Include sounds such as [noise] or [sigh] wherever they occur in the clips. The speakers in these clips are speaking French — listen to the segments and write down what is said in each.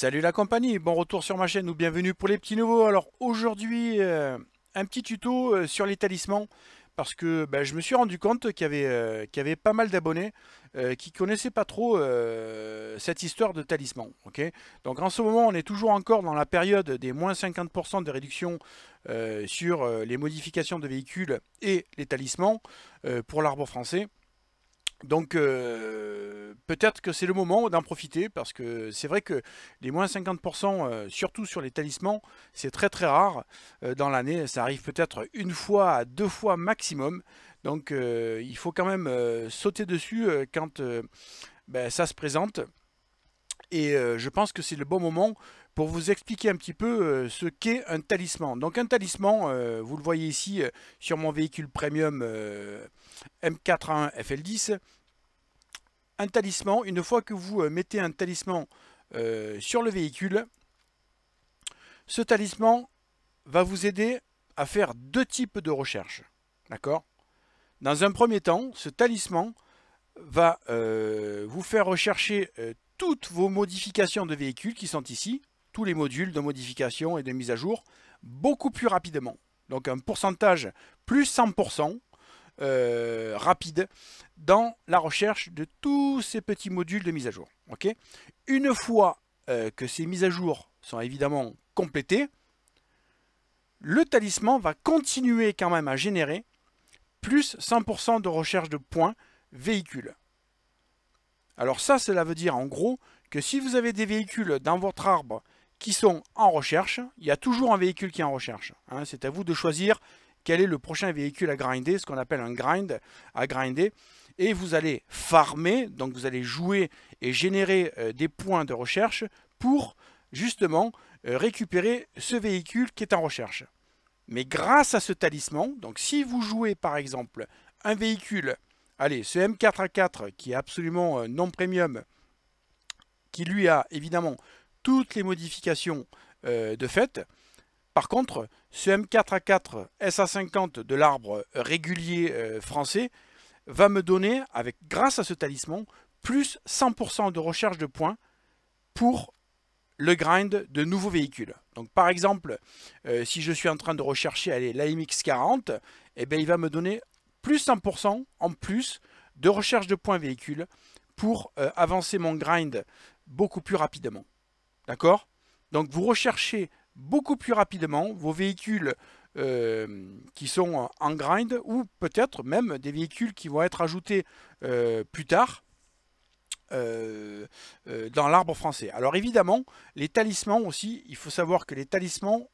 Salut la compagnie, bon retour sur ma chaîne ou bienvenue pour les petits nouveaux. Alors aujourd'hui, euh, un petit tuto euh, sur les talismans parce que ben, je me suis rendu compte qu'il y, avait euh, pas mal d'abonnés qui connaissaient pas trop cette histoire de talisman. Donc en ce moment, on est toujours encore dans la période des moins 50% de réduction sur les modifications de véhicules et les talismans pour l'arbre français. Donc euh, peut-être que c'est le moment d'en profiter parce que c'est vrai que les moins 50%, euh, surtout sur les talismans, c'est très très rare euh, dans l'année. Ça arrive peut-être une fois à deux fois maximum. Donc il faut quand même sauter dessus quand ben, ça se présente. Et je pense que c'est le bon moment pour vous expliquer un petit peu ce qu'est un talisman. Donc un talisman, vous le voyez ici sur mon véhicule premium M41 FL10, un talisman. Une fois que vous euh, mettez un talisman euh, sur le véhicule, ce talisman va vous aider à faire deux types de recherches. D'accord Dans un premier temps, ce talisman va euh, vous faire rechercher toutes vos modifications de véhicules qui sont ici, tous les modules de modification et de mise à jour, beaucoup plus rapidement. Donc un pourcentage plus 100%, euh, rapide dans la recherche de tous ces petits modules de mise à jour. Une fois euh, que ces mises à jour sont évidemment complétées, le talisman va continuer quand même à générer plus 100% de recherche de points véhicules. Alors ça, cela veut dire en gros que si vous avez des véhicules dans votre arbre qui sont en recherche, il y a toujours un véhicule qui est en recherche. Hein. C'est à vous de choisir quel est le prochain véhicule à grinder, ce qu'on appelle un grind, à grinder. Et vous allez farmer, donc vous allez jouer et générer euh, des points de recherche pour justement euh, récupérer ce véhicule qui est en recherche. Mais grâce à ce talisman, donc si vous jouez par exemple un véhicule, allez, ce M4A4 qui est absolument euh, non premium, qui lui a évidemment toutes les modifications de fait. Par contre, ce M4 A4 SA50 de l'arbre régulier euh, français va me donner, avec, grâce à ce talisman, plus 100% de recherche de points pour le grind de nouveaux véhicules. Donc par exemple, euh, si je suis en train de rechercher lamx 40 eh ben, il va me donner plus 100% en plus de recherche de points véhicules pour euh, avancer mon grind beaucoup plus rapidement. D'accord Donc vous recherchez beaucoup plus rapidement vos véhicules euh, qui sont en grind ou peut-être même des véhicules qui vont être ajoutés euh, plus tard euh, dans l'arbre français. Alors évidemment, les talismans aussi, il faut savoir que les talismans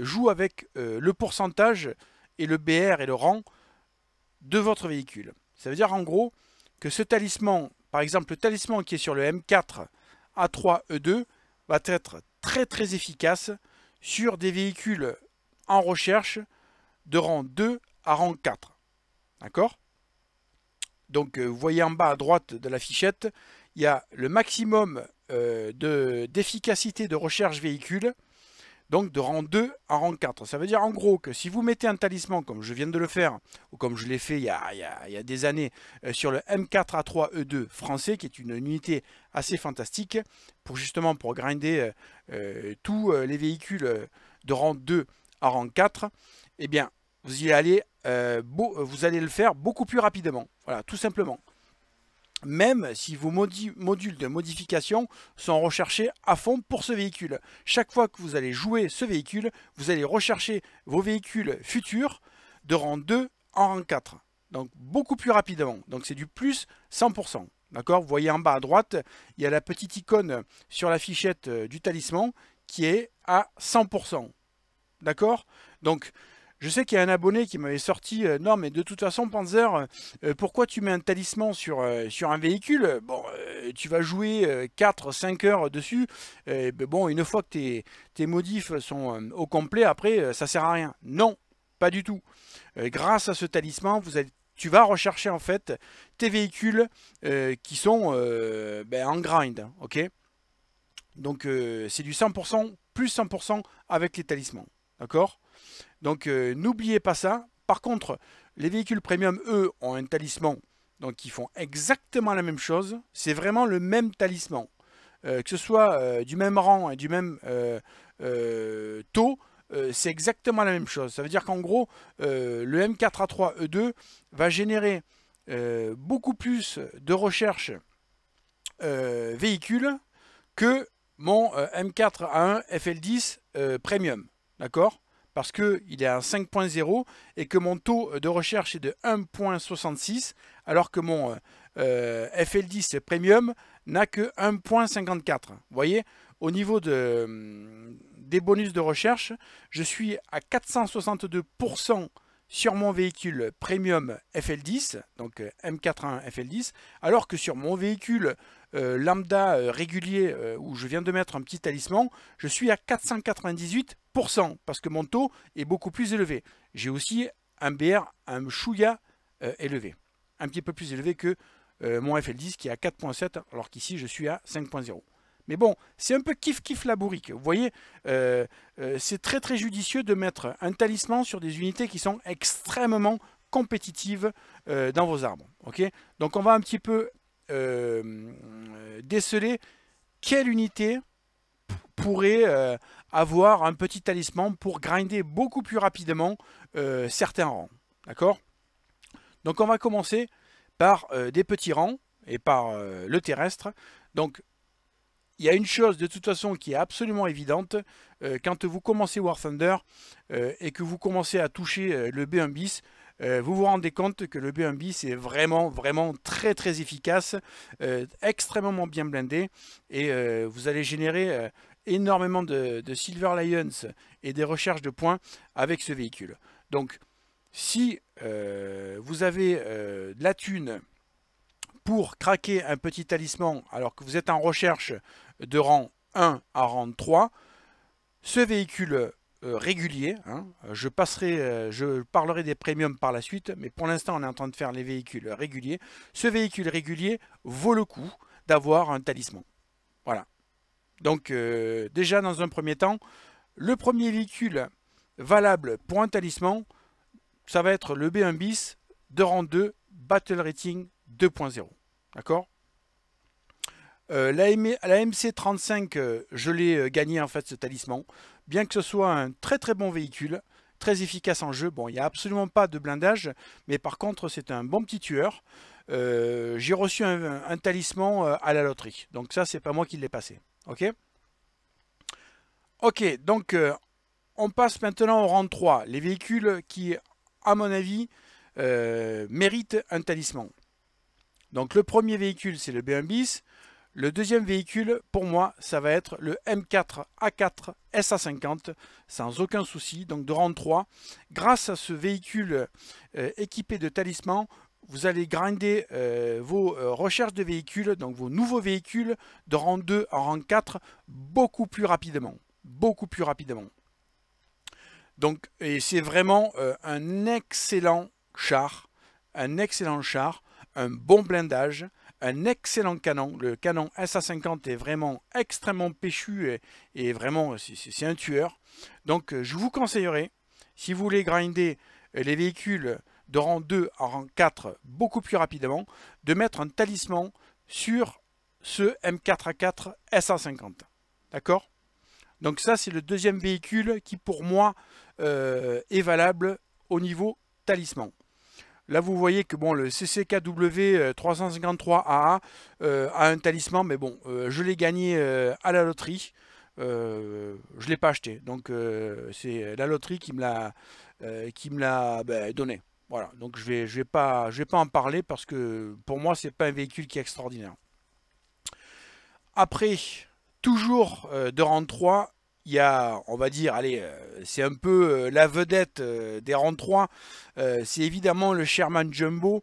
jouent avec le pourcentage et le BR et le rang de votre véhicule. Ça veut dire en gros que ce talisman, par exemple le talisman qui est sur le M4 A3 E2, va être très très efficace sur des véhicules en recherche de rang 2 à rang 4. D'accord Donc euh, vous voyez en bas à droite de la fichette, il y a le maximum euh, d'efficacité de recherche véhicule donc de rang 2 à rang 4. Ça veut dire en gros que si vous mettez un talisman, comme je viens de le faire, ou comme je l'ai fait il y, a, des années, euh, sur le M4A3E2 e français, qui est une unité assez fantastique, pour justement pour grinder euh, euh, tous les véhicules de rang 2 à rang 4, eh bien, vous, y allez, vous allez le faire beaucoup plus rapidement. Voilà, tout simplement même si vos modules de modification sont recherchés à fond pour ce véhicule. Chaque fois que vous allez jouer ce véhicule, vous allez rechercher vos véhicules futurs de rang 2 en rang 4. Donc beaucoup plus rapidement. Donc c'est du plus 100%. D'accord Vous voyez en bas à droite, il y a la petite icône sur la fichette euh, du talisman qui est à 100%. D'accord Donc je sais qu'il y a un abonné qui m'avait sorti euh, Non, mais de toute façon, Panzer, euh, euh, pourquoi tu mets un talisman sur, sur un véhicule Bon, tu vas jouer 4-5 heures dessus. Ben bon, une fois que tes, modifs sont au complet, après, ça sert à rien. Non, pas du tout. grâce à ce talisman, tu vas rechercher en fait tes véhicules qui sont ben, en grind, ok Donc c'est du 100%, plus 100% avec les talismans, d'accord donc euh, n'oubliez pas ça. Par contre, les véhicules premium, eux, ont un talisman. Donc ils font exactement la même chose. C'est vraiment le même talisman. Euh, que ce soit euh, du même rang et du même taux, c'est exactement la même chose. Ça veut dire qu'en gros, le M4A3E2 e va générer beaucoup plus de recherche véhicules que mon M4A1 FL10 Premium. D'accord parce qu'il est à 5.0 et que mon taux de recherche est de 1.66 alors que mon euh, FL10 Premium n'a que 1.54. Vous voyez, au niveau hum, des bonus de recherche, je suis à 462% sur mon véhicule Premium FL10, donc euh, M41 FL10, alors que sur mon véhicule euh, lambda euh, régulier euh, où je viens de mettre un petit talisman, je suis à 498% parce que mon taux est beaucoup plus élevé. J'ai aussi un BR, un Chouya élevé, un petit peu plus élevé que mon FL10 qui est à 4.7 alors qu'ici je suis à 5.0. Mais bon, c'est un peu kiff-kiff la bourrique. Vous voyez, c'est très très judicieux de mettre un talisman sur des unités qui sont extrêmement compétitives dans vos arbres. ok Donc on va un petit peu euh, déceler quelle unité pourrait euh, avoir un petit talisman pour grinder beaucoup plus rapidement euh, certains rangs. D'accord Donc on va commencer par des petits rangs et par le terrestre. Donc il y a une chose de toute façon qui est absolument évidente, quand vous commencez War Thunder et que vous commencez à toucher le B1 bis, euh, vous vous rendez compte que le B1 b c'est vraiment, vraiment très, très efficace, euh, extrêmement bien blindé, et euh, vous allez générer énormément de, de, Silver Lions et des recherches de points avec ce véhicule. Donc, si vous avez de la thune pour craquer un petit talisman alors que vous êtes en recherche de rang 1 à rang 3, ce véhicule euh, régulier. Hein. Euh, je, passerai, euh, je parlerai des premiums par la suite, mais pour l'instant, on est en train de faire les véhicules réguliers. Ce véhicule régulier vaut le coup d'avoir un talisman. Voilà. Donc, déjà, dans un premier temps, le premier véhicule valable pour un talisman, ça va être le B1 bis de rang 2 Battle Rating 2.0. D'accord la, MC35, je l'ai gagné en fait ce talisman bien que ce soit un très très bon véhicule, très efficace en jeu. Bon, il n'y a absolument pas de blindage, mais par contre, c'est un bon petit tueur. Euh, j'ai reçu un, talisman euh, à la loterie, donc ça, c'est pas moi qui l'ai passé. Ok Ok, donc euh, on passe maintenant au rang 3, les véhicules qui, à mon avis, méritent un talisman. Donc le premier véhicule, c'est le B1 bis. Le deuxième véhicule, pour moi, ça va être le M4 A4 SA50, sans aucun souci, donc de rang 3. Grâce à ce véhicule euh, équipé de talismans, vous allez grinder euh, vos euh, recherches de véhicules, donc vos nouveaux véhicules, de rang 2 en rang 4, beaucoup plus rapidement. Beaucoup plus rapidement. Donc, et c'est vraiment un excellent char, un excellent char, un bon blindage, un excellent canon. Le canon SA50 est vraiment extrêmement péchu et, vraiment c'est un tueur. Donc euh, je vous conseillerais, si vous voulez grinder euh, les véhicules de rang 2 à rang 4 beaucoup plus rapidement, de mettre un talisman sur ce M4A4 SA50. D'accord Donc ça, c'est le deuxième véhicule qui, pour moi, euh, est valable au niveau talisman. Là, vous voyez que bon, le CCKW 353AA euh, euh, a un talisman, mais bon, euh, je l'ai gagné à la loterie. je ne l'ai pas acheté, donc c'est la loterie qui me l'a qui me l'a ben, donné. Voilà, donc je vais je vais pas je vais pas en parler parce que pour moi c'est pas un véhicule qui est extraordinaire. Après, toujours de rang 3, il y a, on va dire, allez, euh, c'est un peu euh, la vedette euh, des rangs 3. c'est évidemment le Sherman Jumbo.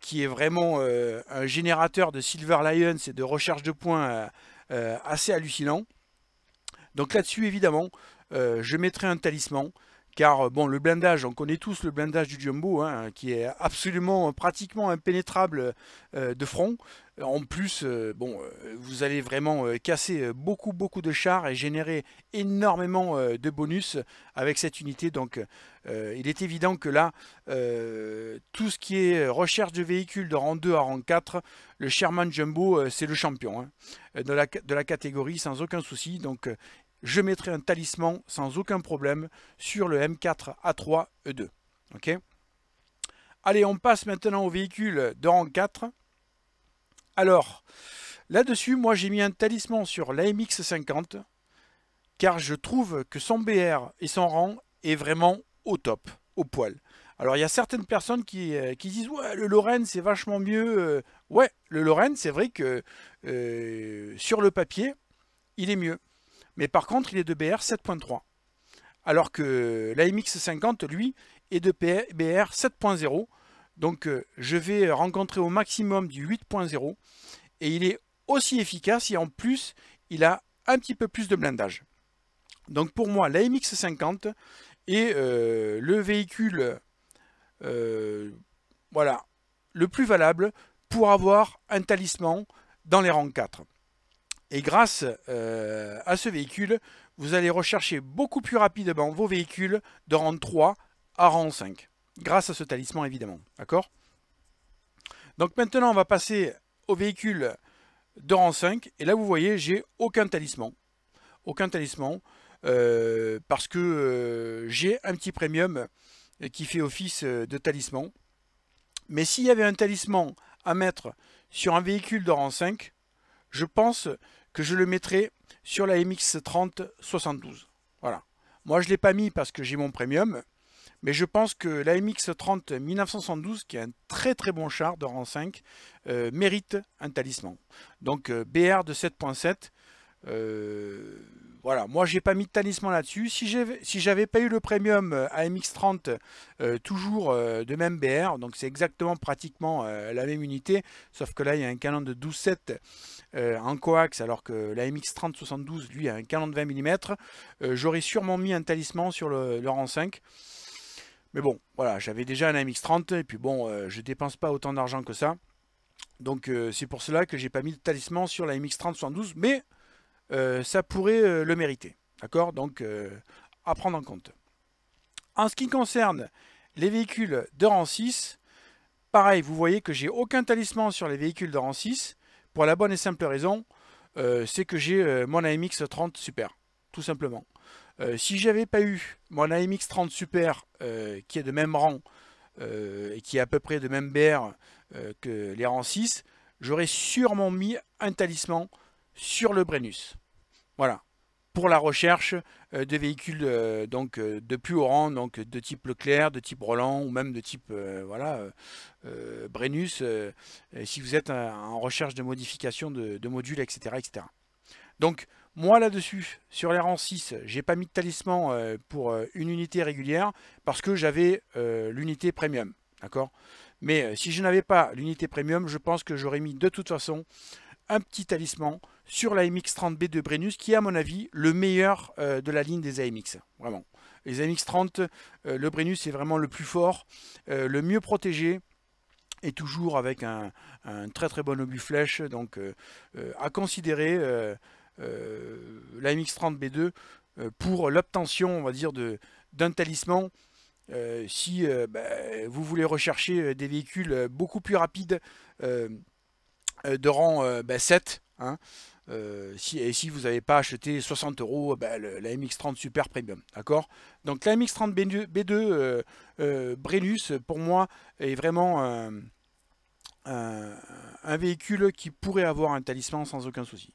qui est vraiment un générateur de Silver Lions et de recherche de points assez hallucinant. Donc là-dessus, évidemment, je mettrai un talisman. Car bon, le blindage, on connaît tous le blindage du jumbo, hein, qui est absolument pratiquement impénétrable de front. Euh, en plus, euh, bon, euh, vous allez vraiment casser beaucoup beaucoup de chars et générer énormément de bonus avec cette unité. Donc il est évident que là, tout ce qui est recherche de véhicules de rang 2 à rang 4, le Sherman Jumbo, c'est le champion hein. de, la, de, la, catégorie sans aucun souci. Donc je mettrai un talisman sans aucun problème sur le M4 A3 E2. Ok Allez, on passe maintenant au véhicule de rang 4. Alors, là-dessus, moi j'ai mis un talisman sur l'AMX 50, car je trouve que son BR et son rang est vraiment au top, au poil. Alors il y a certaines personnes qui, euh, disent ouais le Lorraine c'est vachement mieux. Euh. ouais le Lorraine c'est vrai que euh, sur le papier il est mieux. Mais par contre il est de BR 7.3. Alors que l'AMX 50 lui est de BR 7.0. Donc euh, je vais rencontrer au maximum du 8.0 et il est aussi efficace et en plus il a un petit peu plus de blindage. Donc pour moi la MX50 est euh, le véhicule euh, voilà, le plus valable pour avoir un talisman dans les rangs 4. Et grâce à ce véhicule, vous allez rechercher beaucoup plus rapidement vos véhicules de rang 3 à rang 5 grâce à ce talisman évidemment. D'accord Donc maintenant on va passer au véhicule de rang 5 et là vous voyez j'ai aucun talisman. Aucun talisman euh, parce que euh, j'ai un petit premium euh, qui fait office de talisman. Mais s'il y avait un talisman à mettre sur un véhicule de rang 5, je pense que je le mettrais sur la MX30 Voilà. Moi je ne l'ai pas mis parce que j'ai mon premium. Mais je pense que la MX-30 1972, qui est un très très bon char de rang 5, euh, mérite un talisman. Donc euh, BR de 7.7, euh, voilà, moi j'ai pas mis de talisman là-dessus. Si j'avais si pas eu le premium AMX30, toujours de même BR, donc c'est exactement pratiquement la même unité, sauf que là il y a un canon de 12.7 en coax, alors que l'AMX30 72 lui a un canon de 20 mm, j'aurais sûrement mis un talisman sur le rang 5. Mais bon, voilà, j'avais déjà un MX-30, et puis bon, euh, je dépense pas autant d'argent que ça. Donc euh, c'est pour cela que j'ai pas mis de talisman sur la MX-3072, mais euh, ça pourrait le mériter. D'accord Donc à prendre en compte. En ce qui concerne les véhicules de rang 6, pareil, vous voyez que j'ai aucun talisman sur les véhicules de rang 6, pour la bonne et simple raison, c'est que j'ai mon AMX 30 Super, tout simplement. Euh, si j'avais pas eu mon AMX30 Super euh, qui est de même rang euh, et qui est à peu près de même BR que les rangs 6, j'aurais sûrement mis un talisman sur le Brennus. Voilà, pour la recherche de véhicules de, donc, de plus haut rang, donc de type Leclerc, de type Roland ou même de type voilà, Brennus, si vous êtes en recherche de modifications de, modules, etc., etc. Donc moi là-dessus, sur les rangs 6, j'ai pas mis de talisman euh, pour euh, une unité régulière parce que j'avais euh, l'unité premium. D'accord Mais si je n'avais pas l'unité premium, je pense que j'aurais mis de toute façon un petit talisman sur la MX-30B de Brennus qui est à mon avis le meilleur de la ligne des AMX. Vraiment. Les AMX-30, le Brennus est vraiment le plus fort, le mieux protégé et toujours avec un, très très bon obus flèche, donc à considérer. Euh, la MX30B2 euh, pour l'obtention, on va dire, d'un talisman. Euh, si bah, vous voulez rechercher des véhicules beaucoup plus rapides de rang 7, bah, hein, si, et si vous n'avez pas acheté 60 euros bah, la MX30 Super Premium. D'accord Donc la MX30 B2, b pour moi, est vraiment un, véhicule qui pourrait avoir un talisman sans aucun souci.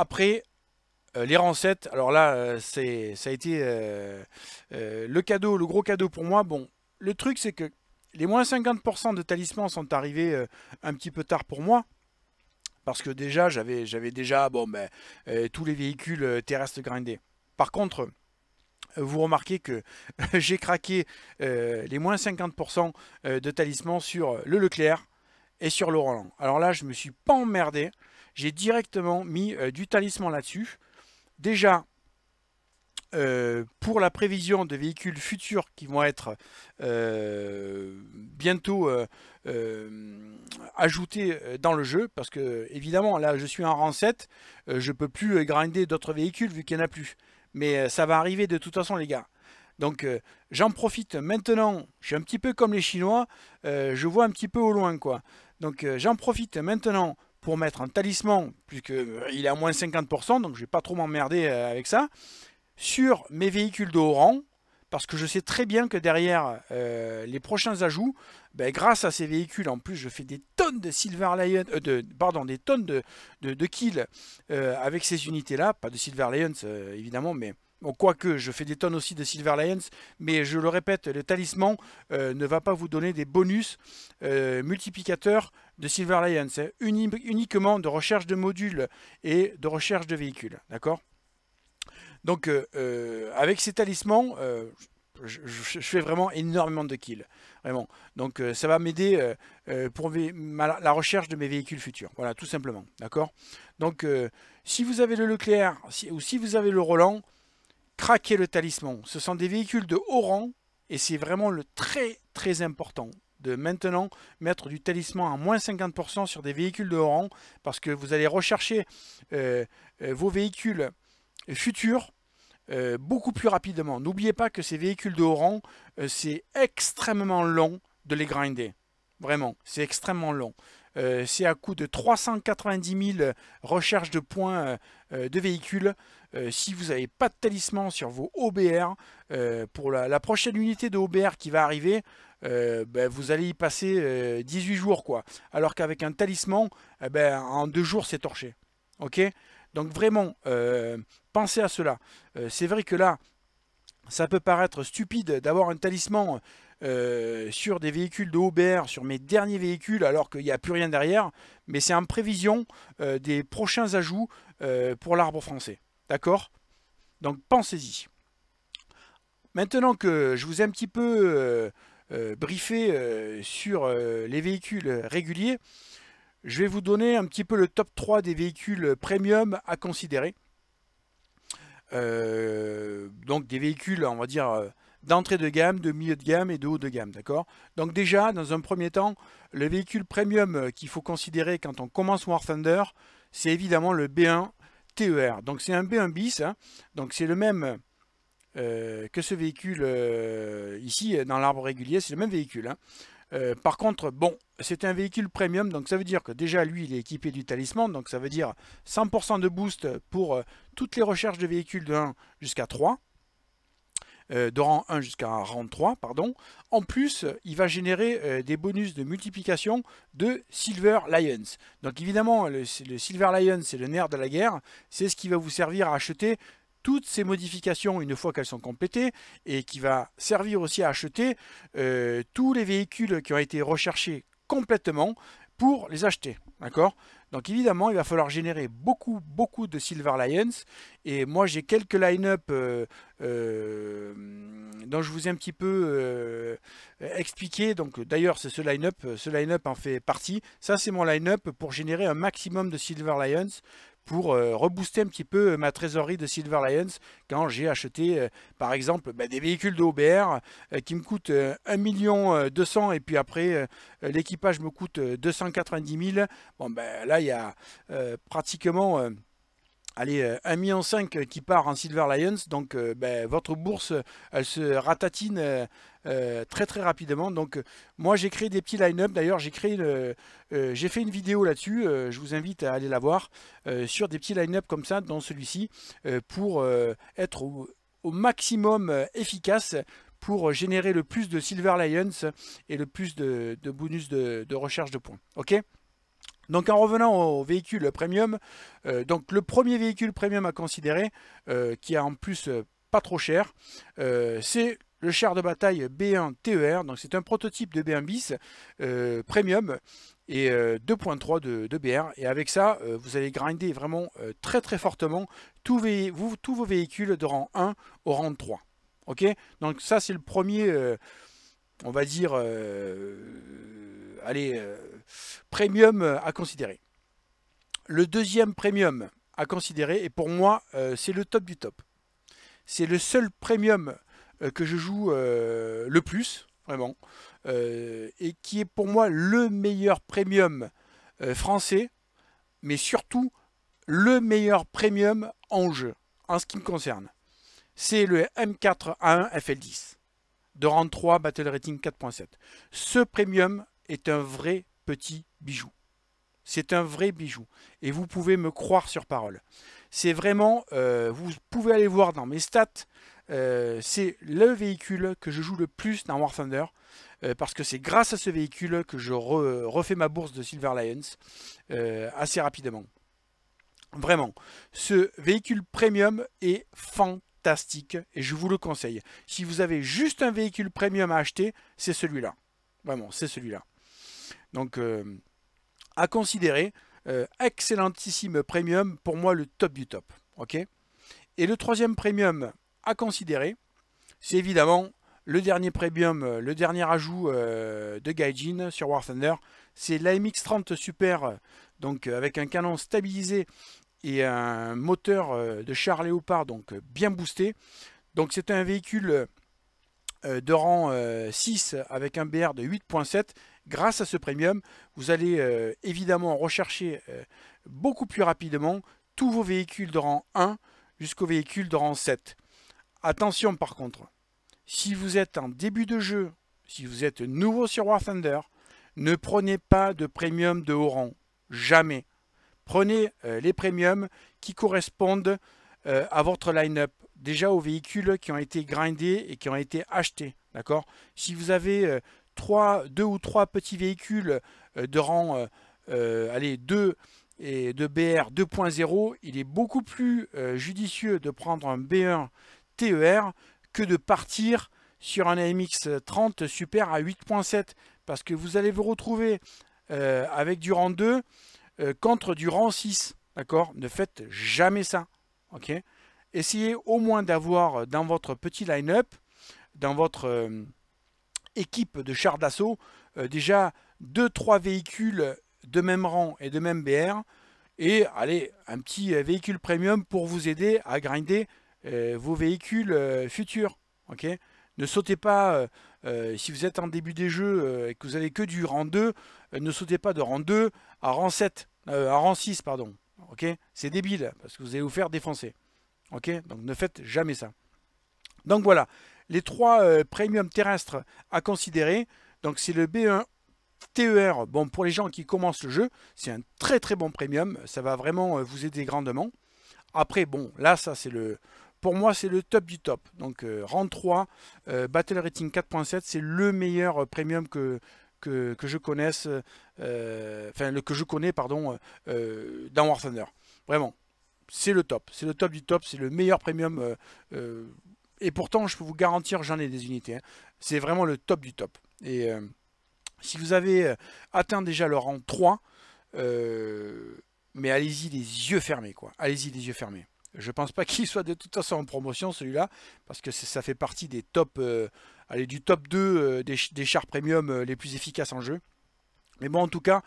Après, euh, les rancettes, alors là, euh, ça a été euh, le cadeau, le gros cadeau pour moi. Bon, le truc, c'est que les moins 50% de talismans sont arrivés un petit peu tard pour moi. Parce que déjà, j'avais, déjà bon, ben, tous les véhicules terrestres grindés. Par contre, vous remarquez que [laughs] j'ai craqué les moins 50% de talismans sur le Leclerc et sur le Roland. Alors là, je me suis pas emmerdé j'ai directement mis euh, du talisman là-dessus. Déjà, euh, pour la prévision de véhicules futurs qui vont être euh, bientôt ajoutés dans le jeu, parce que évidemment là je suis en rang 7, je peux plus grinder d'autres véhicules vu qu'il n'y en a plus. Mais ça va arriver de toute façon les gars. Donc j'en profite maintenant, je suis un petit peu comme les Chinois, je vois un petit peu au loin quoi. Donc j'en profite maintenant pour mettre un talisman, puisqu'il euh, est à moins 50%, donc je vais pas trop m'emmerder euh, avec ça, sur mes véhicules de haut rang, parce que je sais très bien que derrière euh, les prochains ajouts, ben, grâce à ces véhicules, en plus je fais des tonnes de Silver Lion, de, pardon, des tonnes de, de, kills avec ces unités-là, pas de Silver Lions évidemment, mais quoique, je fais des tonnes aussi de Silver Lions, mais je le répète, le talisman ne va pas vous donner des bonus multiplicateurs de Silver Lions, hein, uniquement de recherche de modules et de recherche de véhicules, d'accord Donc, euh, euh, avec ces talismans, euh, je, fais vraiment énormément de kills, vraiment. Donc, ça va m'aider pour la recherche de mes véhicules futurs, voilà, tout simplement, d'accord Donc, si vous avez le Leclerc ou si vous avez le Roland, craquez le talisman. Ce sont des véhicules de haut rang et c'est vraiment le très très important, de maintenant mettre du talisman à moins 50% sur des véhicules de haut rang parce que vous allez rechercher euh, euh, vos véhicules futurs euh, beaucoup plus rapidement. N'oubliez pas que ces véhicules de haut rang, c'est extrêmement long de les grinder. Vraiment, c'est extrêmement long. c'est à coût de 390 000 recherches de points de véhicules. si vous n'avez pas de talisman sur vos OBR, pour la, la, prochaine unité de OBR qui va arriver, euh, ben, vous allez y passer 18 euh, jours. quoi. Alors qu'avec un talisman, eh ben, en deux jours, c'est torché. Ok Donc vraiment, euh, pensez à cela. c'est vrai que là, ça peut paraître stupide d'avoir un talisman sur des véhicules de OBR, sur mes derniers véhicules, alors qu'il n'y a plus rien derrière, mais c'est en prévision des prochains ajouts pour l'arbre français. D'accord Donc pensez-y. Maintenant que je vous ai un petit peu euh, briefé euh, sur euh, les véhicules réguliers, je vais vous donner un petit peu le top 3 des véhicules premium à considérer. donc des véhicules, on va dire, d'entrée de gamme, de milieu de gamme et de haut de gamme, d'accord Donc déjà, dans un premier temps, le véhicule premium qu'il faut considérer quand on commence War Thunder, c'est évidemment le B1 TER. Donc c'est un B1 bis, hein. donc c'est le même euh, que ce véhicule euh, ici euh, dans l'arbre régulier, c'est le même véhicule. Hein. par contre, bon, c'est un véhicule premium, donc ça veut dire que déjà lui, il est équipé du talisman, donc ça veut dire 100% de boost pour toutes les recherches de véhicules de 1 jusqu'à 3. de rang 1 jusqu'à rang 3, pardon. En plus, il va générer des bonus de multiplication de Silver Lions. Donc évidemment, le, le Silver Lions, c'est le nerf de la guerre. C'est ce qui va vous servir à acheter toutes ces modifications, une fois qu'elles sont complétées, et qui va servir aussi à acheter euh, tous les véhicules qui ont été recherchés complètement pour les acheter. D'accord Donc évidemment, il va falloir générer beaucoup, beaucoup de Silver Lions. Et moi, j'ai quelques line-up euh, euh, dont je vous ai un petit peu expliqué. Donc d'ailleurs, c'est ce line-up. Ce line-up en fait partie. Ça, c'est mon line-up pour générer un maximum de Silver Lions pour euh, rebooster un petit peu euh, ma trésorerie de Silver Lions quand j'ai acheté euh, par exemple bah, des véhicules d'OBR qui me coûtent 1 million cents et puis après l'équipage me coûte 290 000. Bon ben là il y a pratiquement allez, 1,5 euh, million qui part en Silver Lions. Donc, euh, ben, votre bourse, elle se ratatine euh, très très rapidement. Donc, moi, j'ai créé des petits line-up. D'ailleurs, j'ai créé, j'ai fait une vidéo là-dessus. je vous invite à aller la voir sur des petits line-up comme ça, dans celui-ci, pour être au, maximum efficace pour générer le plus de Silver Lions et le plus de, bonus de, de recherche de points. Ok donc en revenant au véhicule premium, euh, donc le premier véhicule premium à considérer, euh, qui est en plus euh, pas trop cher, c'est le char de bataille B1 TER. Donc c'est un prototype de B1 bis premium et 2.3 de, BR. Et avec ça, vous allez grinder vraiment très très fortement tous, tous, vos véhicules de rang 1 au rang 3. Ok Donc ça c'est le premier, on va dire allez, euh, premium à considérer. Le deuxième premium à considérer, et pour moi, euh, c'est le top du top. C'est le seul premium euh, que je joue le plus, vraiment, et qui est pour moi le meilleur premium français, mais surtout le meilleur premium en jeu, en ce qui me concerne. C'est le M4A1 FL10 de rang 3 Battle Rating 4.7. Ce premium, est un vrai petit bijou. C'est un vrai bijou. Et vous pouvez me croire sur parole. C'est vraiment, euh, vous pouvez aller voir dans mes stats, euh, c'est le véhicule que je joue le plus dans War Thunder. Euh, parce que c'est grâce à ce véhicule que je refais ma bourse de Silver Lions assez rapidement. Vraiment, ce véhicule premium est fantastique et je vous le conseille. Si vous avez juste un véhicule premium à acheter, c'est celui-là. Vraiment, c'est celui-là. Donc euh, à considérer, euh, excellentissime premium, pour moi le top du top. ok et le troisième premium à considérer, c'est évidemment le dernier premium, euh, le dernier ajout de Gaijin sur War Thunder, c'est l'AMX-30 Super, donc avec un canon stabilisé et un moteur de char Léopard, donc bien boosté. Donc c'est un véhicule de rang 6 avec un BR de 8.7 grâce à ce premium, vous allez euh, évidemment rechercher euh, beaucoup plus rapidement tous vos véhicules de rang 1 jusqu'aux véhicules de rang 7. Attention par contre, si vous êtes en début de jeu, si vous êtes nouveau sur War Thunder, ne prenez pas de premium de haut rang. Jamais. Prenez euh, les premiums qui correspondent à votre line-up, déjà aux véhicules qui ont été grindés et qui ont été achetés. D'accord Si vous avez trois, deux ou trois petits véhicules euh, de rang, 2 euh, euh, et de BR 2.0, il est beaucoup plus judicieux de prendre un B1 TER que de partir sur un AMX 30 Super à 8.7 parce que vous allez vous retrouver avec du rang 2 contre du rang 6. D'accord Ne faites jamais ça. Ok Essayez au moins d'avoir dans votre petit line-up, dans votre équipe de chars d'assaut, euh, déjà 2-3 véhicules de même rang et de même BR, et allez, un petit euh, véhicule premium pour vous aider à grinder euh, vos véhicules futurs. ok ne sautez pas, si vous êtes en début des jeux et que vous avez que du rang 2, ne sautez pas de rang 2 à rang 7, à rang 6, pardon. ok C'est débile, parce que vous allez vous faire défoncer. ok Donc ne faites jamais ça. Donc voilà, les trois euh, premium premiums terrestres à considérer. Donc c'est le B1 TER. Bon, pour les gens qui commencent le jeu, c'est un très très bon premium. Ça va vraiment euh, vous aider grandement. Après, bon, là, ça c'est le... Pour moi, c'est le top du top. Donc, euh, rang 3, Battle Rating 4.7, c'est le meilleur premium que, que, je connaisse, enfin, le que je connais, pardon, dans War Thunder. Vraiment, c'est le top. C'est le top du top. C'est le meilleur premium et pourtant, je peux vous garantir, j'en ai des unités. Hein. C'est vraiment le top du top. Et euh, si vous avez euh, atteint déjà le rang 3, euh, mais allez-y les yeux fermés, quoi. Allez-y les yeux fermés. Je pense pas [laughs] qu'il soit de toute façon en promotion celui-là, parce que ça fait partie des top, du top 2 des, des, chars premium les plus efficaces en jeu. Mais bon, en tout cas,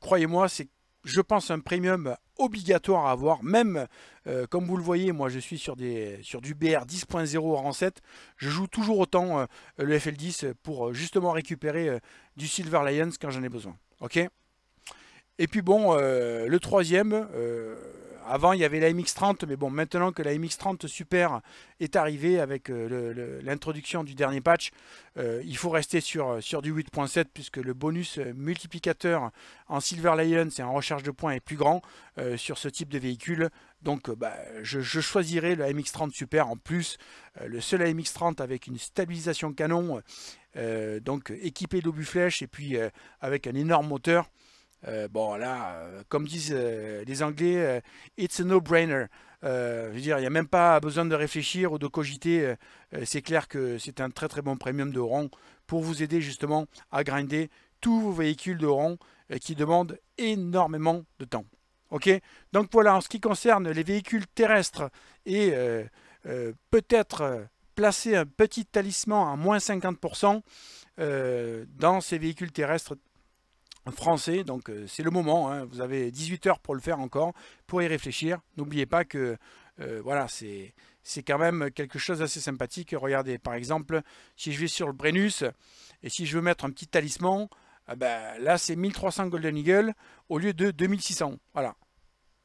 croyez-moi, c'est je pense, un premium obligatoire à avoir, même euh, comme vous le voyez, moi je suis sur, des, sur du BR 10.0 en 7, je joue toujours autant euh, le FL10 pour euh, justement récupérer du Silver Lions quand j'en ai besoin. Et puis bon, le troisième, avant, il y avait la MX-30, mais bon, maintenant que la MX-30 Super est arrivée avec euh, l'introduction du dernier patch, euh, il faut rester sur, euh, sur du 8.7 puisque le bonus multiplicateur en Silver Lion, c'est en recherche de points, est plus grand sur ce type de véhicule. Donc bah, je, je, choisirai le MX-30 Super en plus, le seul MX-30 avec une stabilisation canon, donc équipé d'obus flèche et puis avec un énorme moteur. Euh, bon, là, euh, comme disent euh, les Anglais, it's a no-brainer. je veux dire, il n'y a même pas besoin de réfléchir ou de cogiter. c'est clair que c'est un très très bon premium de rang pour vous aider justement à grinder tous vos véhicules de rang qui demandent énormément de temps. Ok Donc voilà, en ce qui concerne les véhicules terrestres et peut-être placer un petit talisman à moins 50%, dans ces véhicules terrestres français. Donc euh, c'est le moment. Hein. Vous avez 18 heures pour le faire encore, pour y réfléchir. N'oubliez pas que euh, voilà, c'est quand même quelque chose d'assez sympathique. Regardez, par exemple, si je vais sur le Brennus et si je veux mettre un petit talisman, ah ben, là c'est 1300 Golden Eagle au lieu de 2600. Voilà.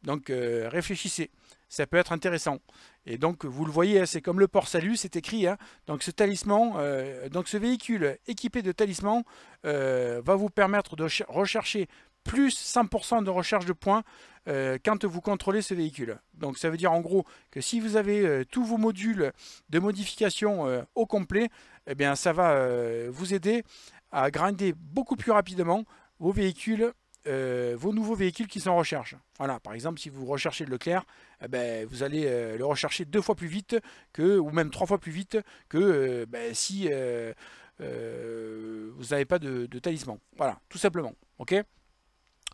Donc euh, réfléchissez ça peut être intéressant. Et donc, vous le voyez, hein, c'est comme le port salut, c'est écrit. Hein. Donc, ce talisman, euh, donc ce véhicule équipé de talisman euh, va vous permettre de rechercher plus 100% de recherche de points euh, quand vous contrôlez ce véhicule. Donc, ça veut dire en gros que si vous avez tous vos modules de modification au complet, eh bien, ça va vous aider à grinder beaucoup plus rapidement vos véhicules euh, vos nouveaux véhicules qui sont en recherche. Voilà, par exemple, si vous recherchez le Leclerc, eh ben, vous allez euh, le rechercher deux fois plus vite que, ou même trois fois plus vite que euh, ben, si vous n'avez pas de, talisman. Voilà, tout simplement. Ok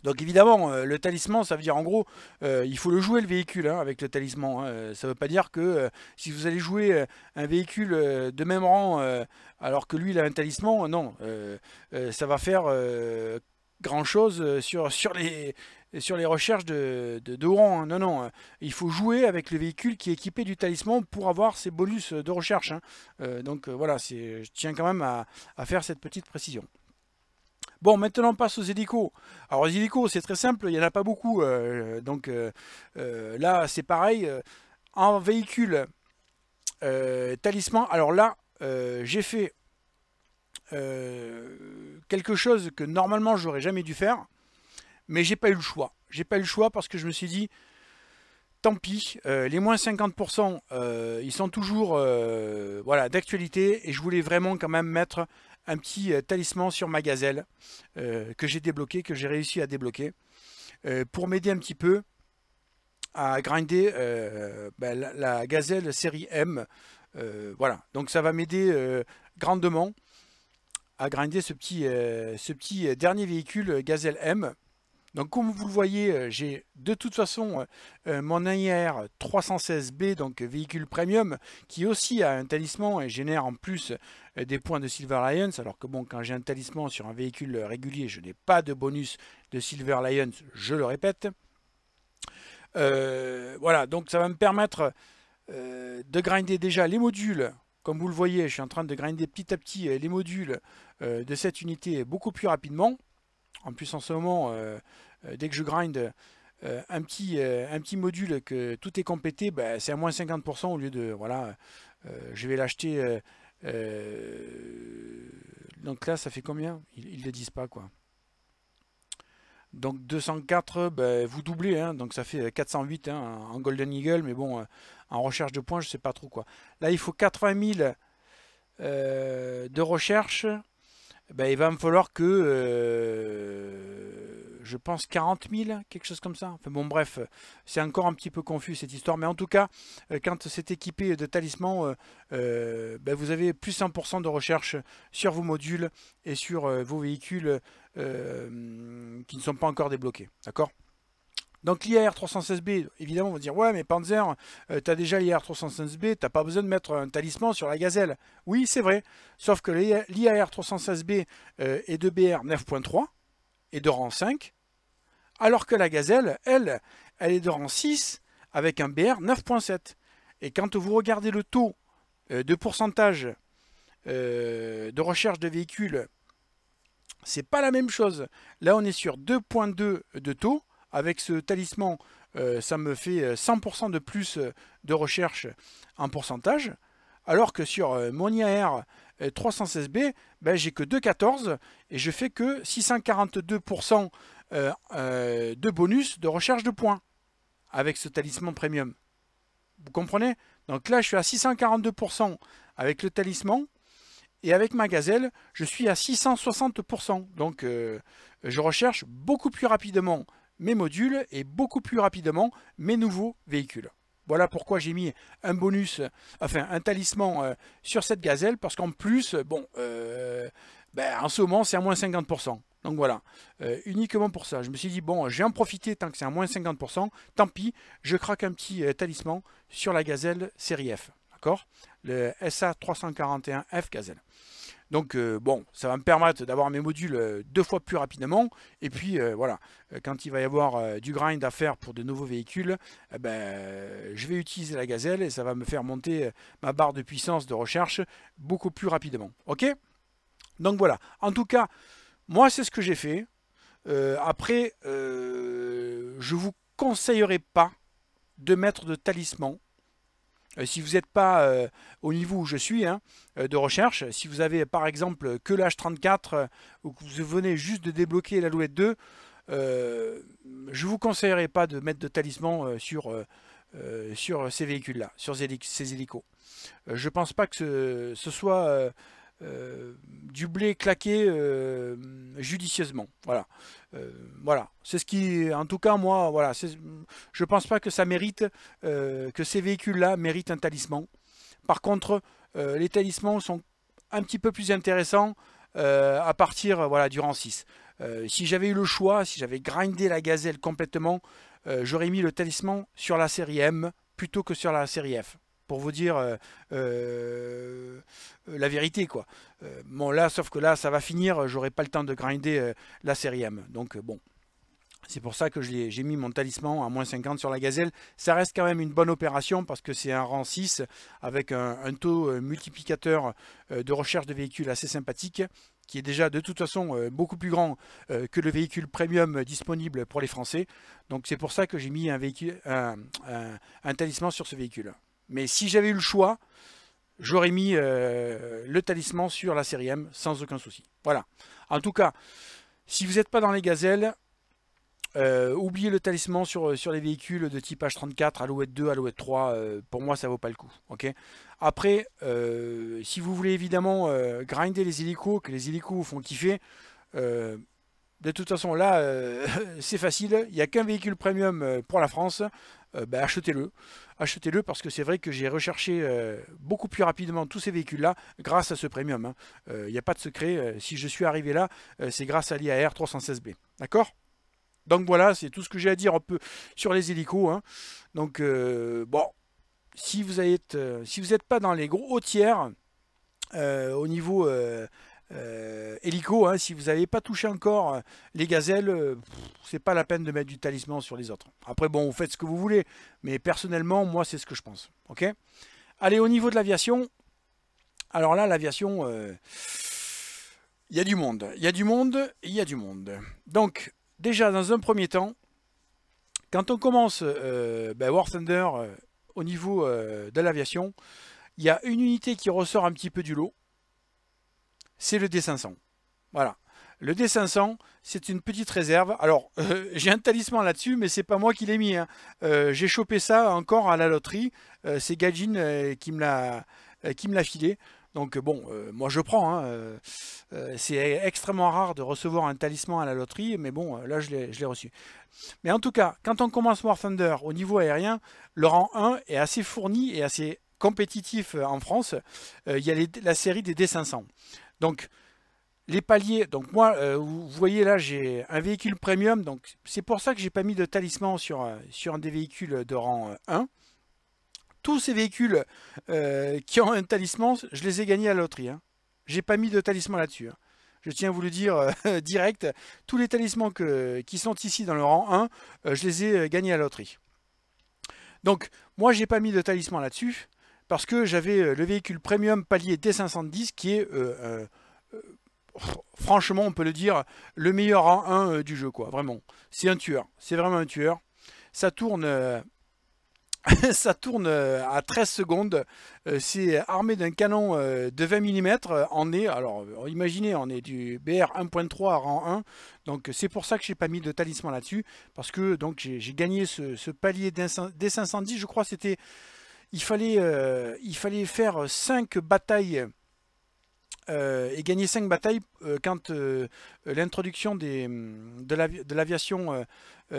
donc évidemment, le talisman, ça veut dire en gros, il faut le jouer le véhicule hein, avec le talisman. Hein. Ça ne veut pas dire que si vous allez jouer un véhicule de même rang alors que lui il a un talisman, non, ça va faire grand-chose euh, sur, sur, les, sur les recherches de, de, hein. Non, non, euh, il faut jouer avec le véhicule qui est équipé du talisman pour avoir ces bonus euh, de recherche. Hein. donc voilà, je tiens quand même à, faire cette petite précision. Bon, maintenant on passe aux hélicos. Alors les hélicos, c'est très simple, il n'y en a pas beaucoup. donc là, c'est pareil. en véhicule, talisman, alors là, j'ai fait euh, quelque chose que normalement j'aurais jamais dû faire, mais j'ai pas eu le choix. J'ai pas eu le choix parce que je me suis dit, tant pis, euh, les moins 50%, euh, ils sont toujours voilà, d'actualité et je voulais vraiment quand même mettre un petit talisman sur ma gazelle que j'ai débloqué, que j'ai réussi à débloquer, pour m'aider un petit peu à grinder ben, la, gazelle série M. voilà, donc ça va m'aider grandement à grinder ce petit, euh, ce petit euh, dernier véhicule euh, Gazelle M. Donc comme vous le voyez, j'ai de toute façon mon IR 316B, donc véhicule premium, qui aussi a un talisman et génère en plus des points de Silver Lions. Alors que bon, quand j'ai un talisman sur un véhicule régulier, je n'ai pas de bonus de Silver Lions, je le répète. voilà, donc ça va me permettre de grinder déjà les modules. Comme vous le voyez, je suis en train de grinder petit à petit les modules euh, de cette unité beaucoup plus rapidement. En plus, en ce moment, euh, euh, dès que je grind un, petit, un petit module que tout est complété, bah, c'est à moins 50% au lieu de... Voilà, je vais l'acheter... donc là, ça fait combien Ils ne le disent pas, quoi. Donc 204, bah, vous doublez, hein, donc ça fait 408 hein, en Golden Eagle, mais bon, en recherche de points, je ne sais pas trop quoi. Là, il faut 80 000 de recherche, ben, il va me falloir que, euh, je pense, 40 000, quelque chose comme ça. Enfin bon, bref, c'est encore un petit peu confus cette histoire. Mais en tout cas, euh, quand c'est équipé de talismans, euh, ben, vous avez plus 100% de recherche sur vos modules et sur vos véhicules qui ne sont pas encore débloqués. D'accord donc l'IAR 316B, évidemment, on va dire ouais, mais Panzer, euh, tu as déjà l'IAR 316B, tu t'as pas besoin de mettre un talisman sur la gazelle. Oui, c'est vrai. Sauf que l'IAR 316B euh, est de BR 9.3 et de rang 5, alors que la gazelle, elle, elle est de rang 6 avec un BR 9.7. Et quand vous regardez le taux euh, de pourcentage de recherche de véhicules, c'est pas la même chose. Là, on est sur 2.2 de taux avec ce talisman, euh, ça me fait 100% euh, de plus euh, de recherche en pourcentage. Alors que sur mon IAR 316B, ben, j'ai que 2,14 et je fais que 642% de bonus de recherche de points avec ce talisman premium. Vous comprenez Donc là, je suis à 642% avec le talisman. Et avec ma gazelle, je suis à 660%. Donc, je recherche beaucoup plus rapidement mes modules et beaucoup plus rapidement mes nouveaux véhicules. Voilà pourquoi j'ai mis un bonus, enfin un talisman euh, sur cette gazelle, parce qu'en plus, bon, euh, ben, en ce moment c'est à moins 50%. Donc voilà, euh, uniquement pour ça. Je me suis dit, bon, j'ai en profité tant que c'est à moins 50%, tant pis, je craque un petit talisman sur la gazelle série F, d'accord Le SA341F gazelle. Donc euh, bon, ça va me permettre d'avoir mes modules euh, deux fois plus rapidement. Et puis euh, voilà, quand il va y avoir du grind à faire pour de nouveaux véhicules, eh ben, je vais utiliser la gazelle et ça va me faire monter ma barre de puissance de recherche beaucoup plus rapidement. Ok Donc voilà, en tout cas, moi c'est ce que j'ai fait. après, je vous conseillerais pas de mettre de talisman euh, si vous n'êtes pas euh, au niveau où je suis hein, euh, de recherche, si vous avez par exemple que lh 34 ou que vous venez juste de débloquer la louette 2, je ne vous conseillerais pas de mettre de talisman sur, sur ces véhicules-là, sur ces, hélicos. je ne pense pas que ce soit euh, du blé claqué euh, judicieusement. Voilà. Euh, voilà. C'est ce qui, en tout cas, moi, voilà, je pense pas que ça mérite, que ces véhicules-là méritent un talisman. Par contre, les talismans sont un petit peu plus intéressants à partir voilà, du rang 6. si j'avais eu le choix, si j'avais grindé la gazelle complètement, j'aurais mis le talisman sur la série M plutôt que sur la série F pour vous dire euh, euh, la vérité. quoi. Euh, bon, là, sauf que là, ça va finir, j'aurai pas le temps de grinder la série M. Donc, bon. C'est pour ça que j'ai mis mon talisman à moins 50 sur la gazelle. Ça reste quand même une bonne opération parce que c'est un rang 6 avec un, taux multiplicateur de recherche de véhicules assez sympathique qui est déjà de toute façon beaucoup plus grand que le véhicule premium disponible pour les Français. Donc c'est pour ça que j'ai mis un, un talisman sur ce véhicule. Mais si j'avais eu le choix, j'aurais mis euh, le talisman sur la série M sans aucun souci. Voilà. En tout cas, si vous n'êtes pas dans les gazelles, euh, oubliez le talisman sur, euh, sur, les véhicules de type H34, Alouette 2, Alouette 3, pour moi ça vaut pas le coup. Après, si vous voulez évidemment grinder les hélicos, que les hélicos vous font kiffer, de toute façon là [laughs] c'est facile, il n'y a qu'un véhicule premium pour la France, euh, ben, achetez-le. Achetez-le parce que c'est vrai que j'ai recherché euh, beaucoup plus rapidement tous ces véhicules-là grâce à ce premium. Il hein. n'y euh, a pas de secret, si je suis arrivé là, c'est grâce à l'IAR 316B. D'accord donc voilà, c'est tout ce que j'ai à dire un peu sur les hélicos. Hein. Donc bon, si vous n'êtes si pas dans les gros hauts tiers, au niveau euh, hélico, hein, si vous n'avez pas touché encore euh, les gazelles, euh, c'est pas la peine de mettre du talisman sur les autres. Après, bon, vous faites ce que vous voulez, mais personnellement, moi, c'est ce que je pense. Ok Allez, au niveau de l'aviation, alors là, l'aviation, il y a du monde, il y a du monde, il y a du monde. Donc, déjà, dans un premier temps, quand on commence ben, War Thunder au niveau de l'aviation, il y a une unité qui ressort un petit peu du lot, c'est le D500. Voilà. Le D500, c'est une petite réserve. Alors, euh, [laughs] j'ai un talisman là-dessus, mais c'est pas moi qui l'ai mis. Hein. Euh, j'ai chopé ça encore à la loterie. Euh, c'est Gajin qui me l'a filé. Donc bon, moi je prends. Hein. c'est extrêmement rare de recevoir un talisman à la loterie, mais bon, là je l'ai reçu. Mais en tout cas, quand on commence War Thunder au niveau aérien, le rang 1 est assez fourni et assez compétitif en France. Il y a la série des D500. Donc, les paliers, donc moi, euh, vous voyez là, j'ai un véhicule premium, donc c'est pour ça que j'ai pas mis de talisman sur, euh, sur un des véhicules de rang 1. Euh, tous ces véhicules qui ont un talisman, je les ai gagnés à la loterie. Je hein. J'ai pas mis de talisman là-dessus. Hein. Je tiens à vous le dire [laughs] direct, tous les talismans qui sont ici dans le rang 1, je les ai gagnés à la loterie. Donc, moi, j'ai pas mis de talisman là-dessus parce que j'avais euh, le véhicule premium palier d 510 qui est, euh, euh, franchement, on peut le dire, le meilleur en 1 du jeu, quoi, vraiment. C'est un tueur, c'est vraiment un tueur. Ça tourne... [laughs] ça tourne à 13 secondes, c'est armé d'un canon de 20 mm en est, alors imaginez, on est du BR 1.3 à rang 1, donc c'est pour ça que j'ai pas mis de talisman là-dessus, parce que donc j'ai gagné ce, palier D510, je crois c'était il fallait, euh, il fallait faire 5 batailles euh, et gagner 5 batailles euh, quand l'introduction de l'aviation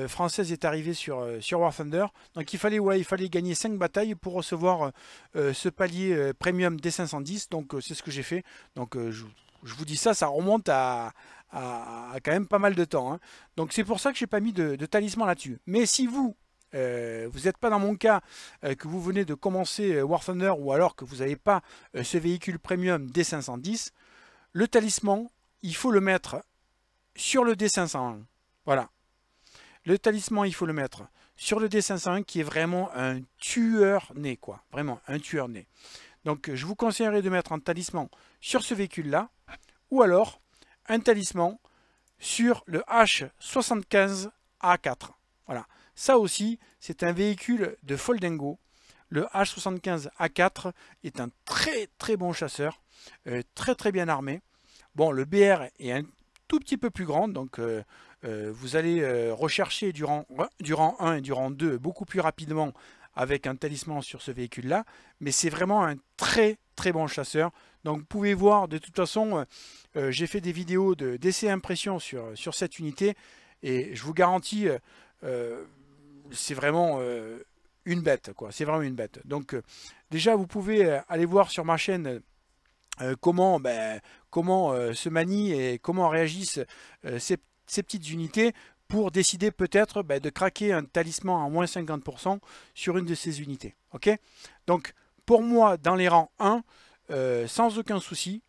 française est arrivée sur, sur War Thunder. Donc il fallait, ouais, il fallait gagner 5 batailles pour recevoir ce palier premium D510. Donc c'est ce que j'ai fait. Donc je, vous dis ça, ça remonte à, quand même pas mal de temps. Hein. Donc c'est pour ça que j'ai pas mis de talisman là-dessus. Mais si vous, euh, vous n'êtes pas dans mon cas euh, que vous venez de commencer euh, War Thunder ou alors que vous n'avez pas ce véhicule premium D510, le talisman, il faut le mettre sur le D501. Voilà. Le talisman, il faut le mettre sur le D501 qui est vraiment un tueur né, quoi. Vraiment, un tueur né. Donc, je vous conseillerais de mettre un talisman sur ce véhicule-là ou alors un talisman sur le H75A4. Ça aussi, c'est un véhicule de Foldingo. Le H75A4 est un très très bon chasseur, euh, très très bien armé. Bon, le BR est un tout petit peu plus grand, donc euh, euh, vous allez rechercher durant, durant 1 et durant 2 beaucoup plus rapidement avec un talisman sur ce véhicule-là. Mais c'est vraiment un très très bon chasseur. Donc vous pouvez voir, de toute façon, j'ai fait des vidéos d'essai-impression impression sur, sur cette unité. Et je vous garantis, c'est vraiment euh, une bête, quoi. C'est vraiment une bête. Donc, euh, déjà, vous pouvez euh, aller voir sur ma chaîne comment, ben, comment se manient et comment réagissent ces, petites unités pour décider peut-être ben, de craquer un talisman à moins 50% sur une de ces unités. Ok Donc, pour moi, dans les rangs 1, sans aucun souci,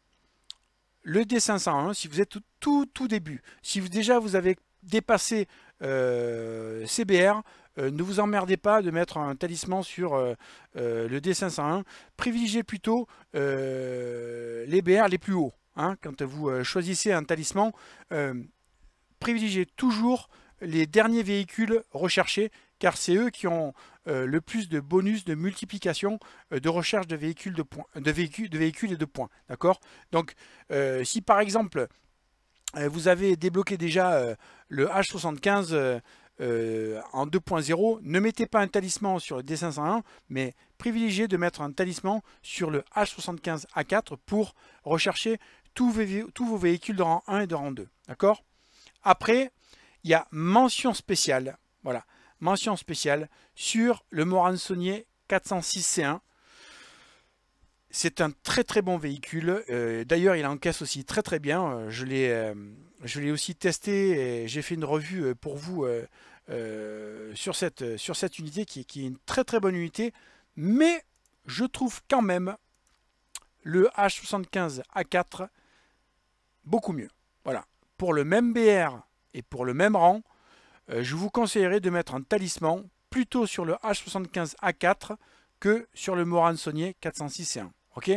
le D501, si vous êtes tout, tout, début, si vous, déjà vous avez dépassé CBR, euh, ne vous emmerdez pas de mettre un talisman sur euh, euh, le D501. Privilégiez plutôt les BR les plus hauts. Hein, quand vous choisissez un talisman, privilégiez toujours les derniers véhicules recherchés, car c'est eux qui ont le plus de bonus de multiplication de recherche de véhicules, de, points, de, véhicules, de véhicules et de points. D'accord Donc, si par exemple, vous avez débloqué déjà le H75 euh, en 2.0, ne mettez pas un talisman sur le D501, mais privilégiez de mettre un talisman sur le H75A4 pour rechercher tous vos, véhicules de rang 1 et de rang 2. D'accord Après, il y a mention spéciale, voilà, mention spéciale sur le Moran 406C1. C'est un très très bon véhicule. Euh, d'ailleurs, il encaisse aussi très très bien. Euh, je l'ai l'ai aussi testé et j'ai fait une revue pour vous euh, sur, cette, euh, sur cette unité qui, qui, est une très très bonne unité. Mais je trouve quand même le H75 A4 beaucoup mieux. Voilà. Pour le même BR et pour le même rang, euh, je vous conseillerais de mettre un talisman plutôt sur le H75 A4 que sur le Moran Saunier 406 C1. Ok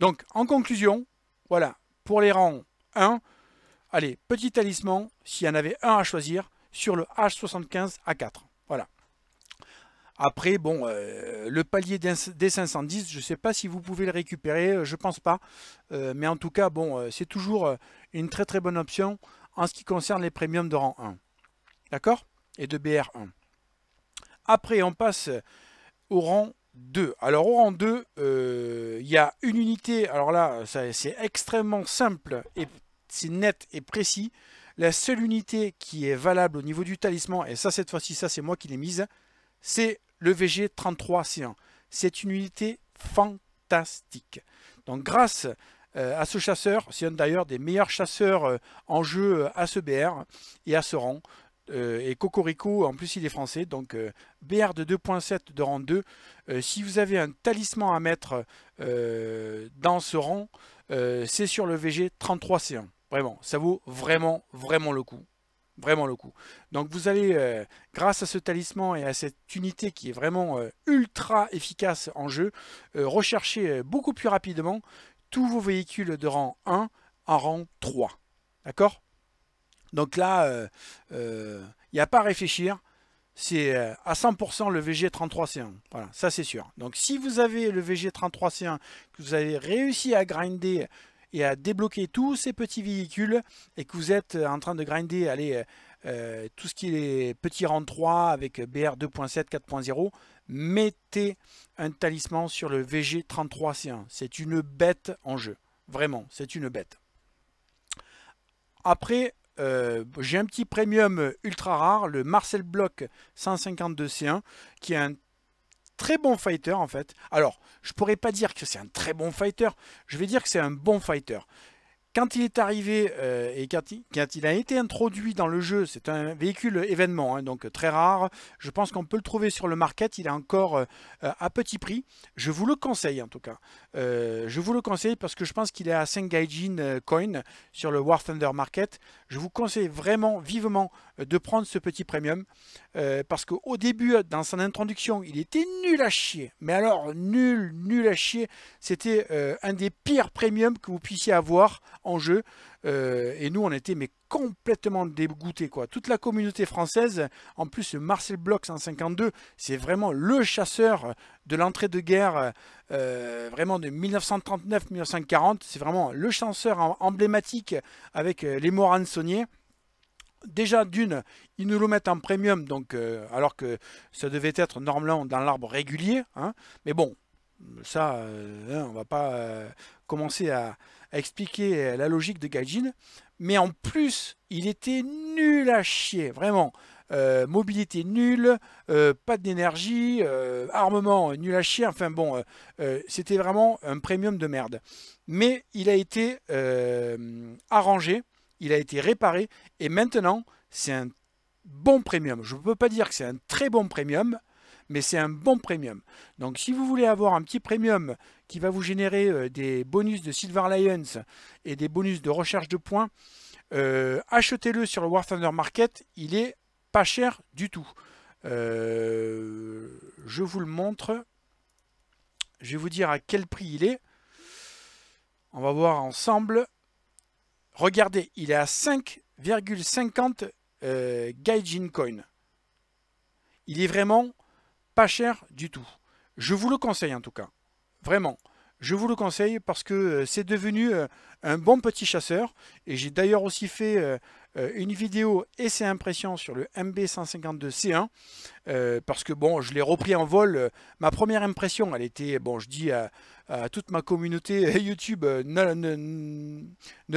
Donc en conclusion, voilà, pour les rangs 1, allez, petit talisman, s'il y en avait un à choisir, sur le H75A4. Voilà. Après, bon, euh, le palier des 510, je ne sais pas si vous pouvez le récupérer, euh, je pense pas. Euh, mais en tout cas, bon, c'est toujours une très très bonne option en ce qui concerne les premiums de rang 1. D'accord Et de BR1. Après, on passe au rang 2. Alors, au rang 2, il y a une unité. Alors là, c'est extrêmement simple et c'est net et précis. La seule unité qui est valable au niveau du talisman, et ça cette fois-ci, ça c'est moi qui l'ai mise, c'est le VG33C1. C'est une unité fantastique. Donc grâce euh, à ce chasseur, c'est un d'ailleurs des meilleurs chasseurs euh, en jeu euh, à ce BR et à ce rang. et Cocorico, en plus il est français, donc BR de 2.7 de rang 2. si vous avez un talisman à mettre dans ce rang, c'est sur le VG 33C1. Vraiment, ça vaut vraiment, vraiment le coup. Vraiment le coup. Donc vous allez, euh, grâce à ce talisman et à cette unité qui est vraiment euh, ultra efficace en jeu, euh, rechercher beaucoup plus rapidement tous vos véhicules de rang 1 en rang 3. D'accord Donc là, il n'y a pas à réfléchir c'est à 100% le VG33C1. Voilà, ça c'est sûr. Donc si vous avez le VG33C1, que vous avez réussi à grinder et à débloquer tous ces petits véhicules et que vous êtes euh, en train de grinder allez, euh, euh, tout ce qui est petit rang 3 avec BR 2.7, 4.0, mettez un talisman sur le VG33C1. C'est une bête en jeu. Vraiment, c'est une bête. Après, j'ai un petit premium ultra rare, le Marcel Block 152C1, qui est un très bon fighter en fait. Alors, je pourrais pas dire que c'est un très bon fighter, je vais dire que c'est un bon fighter. Quand il est arrivé euh, et quand il, a été introduit dans le jeu, c'est un véhicule événement, hein, donc très rare. Je pense qu'on peut le trouver sur le market, il est encore euh, euh, à petit prix. Je vous le conseille en tout cas. je vous le conseille parce que je pense qu'il est à 5 gaijin Coin sur le War Thunder Market. Je vous conseille vraiment vivement de prendre ce petit premium. Euh, parce qu'au début, dans son introduction, il était nul à chier. Mais alors, nul, nul à chier. C'était euh, un des pires premiums que vous puissiez avoir en jeu. Euh, et nous, on était mais complètement dégoûtés. Quoi. Toute la communauté française, en plus Marcel Bloch 152, c'est vraiment le chasseur de l'entrée de guerre, vraiment de 1939-1940. C'est vraiment le chasseur emblématique avec les Moransonniers déjà d'une, ils nous le mettent en premium, donc, euh, alors que ça devait être normalement dans l'arbre régulier. Hein, mais bon, ça, euh, hein, on va pas euh, commencer à, expliquer la logique de Gaijin. Mais en plus, il était nul à chier, vraiment. mobilité nulle, pas d'énergie, armement nul à chier. Enfin bon, c'était vraiment un premium de merde. Mais il a été arrangé il a été réparé et maintenant c'est un bon premium. Je ne peux pas dire que c'est un très bon premium, mais c'est un bon premium. Donc si vous voulez avoir un petit premium qui va vous générer euh, des bonus de Silver Lions et des bonus de recherche de points, euh, achetez-le sur le War Thunder Market, il est pas cher du tout. Euh, je vous le montre. Je vais vous dire à quel prix il est. On va voir ensemble. Regardez, il est à 5,50 euh, Gaijin Coin. Il est vraiment pas cher du tout. Je vous le conseille en tout cas. Vraiment. Je vous le conseille parce que euh, c'est devenu euh, un bon petit chasseur. Et j'ai d'ailleurs aussi fait euh, une vidéo et ses impressions sur le MB152C1 euh, parce que bon, je l'ai repris en vol. Euh, ma première impression, elle était, bon, je dis à, toute ma communauté [laughs] YouTube, ne,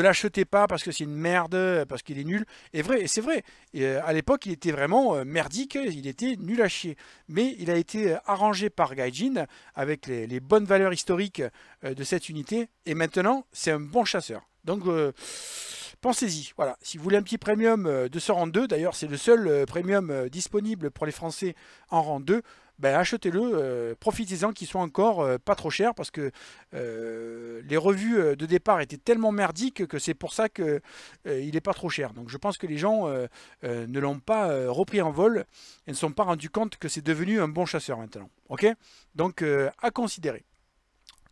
l'achetez pas parce que c'est une merde, parce qu'il est nul. Et vrai, c'est vrai. à l'époque, il était vraiment merdique, il était nul à chier. Mais il a été arrangé par Gaijin avec les, bonnes valeurs historiques de cette unité. Et maintenant, c'est un bon chasseur. Donc, pensez-y. Voilà, si vous voulez un petit premium euh, de ce rang 2, d'ailleurs c'est le seul euh, premium euh, disponible pour les Français en rang 2, ben achetez-le, profitez-en qu'il soit encore pas trop cher parce que les revues de départ étaient tellement merdiques que c'est pour ça qu'il il n'est pas trop cher. Donc je pense que les gens ne l'ont pas repris en vol et ne sont pas rendus compte que c'est devenu un bon chasseur maintenant. Ok Donc à considérer.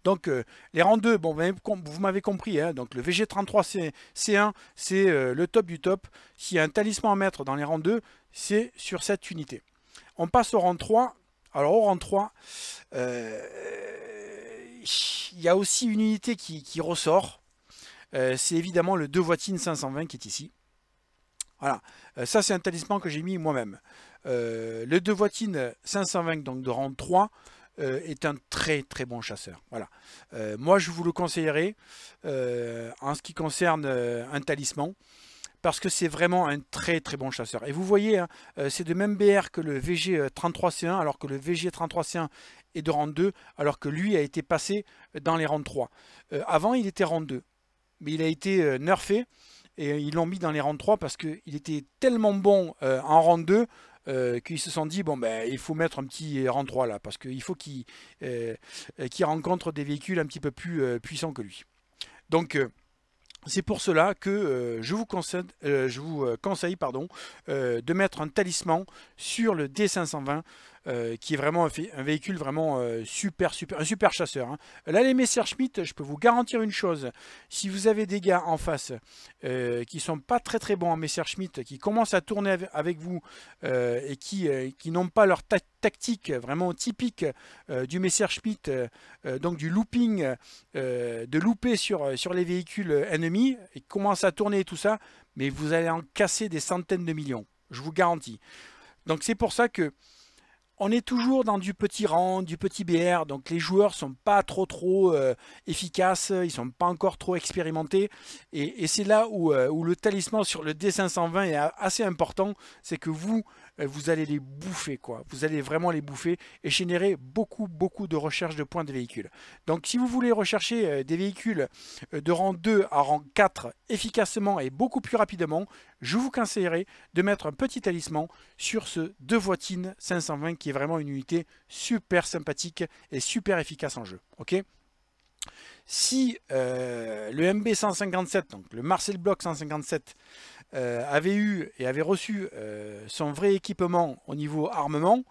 Donc euh, les rangs 2, bon, vous m'avez compris, hein. donc le VG33 C1, c'est euh, le top du top. S'il y a un talisman à mettre dans les rangs 2, c'est sur cette unité. On passe au rang 3. Alors au rang 3, euh, il y a aussi une unité qui, qui ressort. c'est évidemment le 2 Voitine 520 qui est ici. Voilà, ça c'est un talisman que j'ai mis moi-même. le 2 Voitine 520, donc de rang 3, euh, est un très très bon chasseur. Voilà. Euh, moi, je vous le conseillerais euh, en ce qui concerne un talisman. Parce que c'est vraiment un très très bon chasseur. Et vous voyez, hein, c'est de même BR que le VG33C1, alors que le VG33C1 est de rang 2, alors que lui a été passé dans les rangs 3. avant, il était rang 2, mais il a été nerfé et ils l'ont mis dans les rangs 3 parce qu'il était tellement bon en rang 2 euh, qui se sont dit bon ben il faut mettre un petit rang 3 là parce qu'il faut euh, qu'il rencontre des véhicules un petit peu plus euh, puissants que lui. Donc c'est pour cela que je vous conseille, je vous conseille pardon, de mettre un talisman sur le D520 euh, qui est vraiment un, véhicule vraiment euh, super, super, un super chasseur. Hein. Là, les Messerschmitt, je peux vous garantir une chose, si vous avez des gars en face euh, qui sont pas très très bons en Messerschmitt, qui commencent à tourner avec vous et qui, n'ont pas leur tactique vraiment typique du Messerschmitt, donc du looping, de louper sur, sur les véhicules ennemis, et commencent à tourner et tout ça, mais vous allez en casser des centaines de millions, je vous garantis. Donc c'est pour ça que on est toujours dans du petit rang, du petit BR, donc les joueurs sont pas trop trop euh, efficaces, ils sont pas encore trop expérimentés, et, c'est là euh, où, le talisman sur le D520 est assez important, c'est que vous, euh, vous allez les bouffer, quoi. Vous allez vraiment les bouffer et générer beaucoup, beaucoup de recherches de points de véhicules. Donc, si vous voulez rechercher euh, des véhicules euh, de rang 2 à rang 4 efficacement et beaucoup plus rapidement, je vous conseillerais de mettre un petit talisman sur ce Devoitine 520 qui est vraiment une unité super sympathique et super efficace en jeu. Ok si le MB 157, donc le Marcel Bloch 157, euh, avait eu et avait reçu euh, son vrai équipement au niveau armement,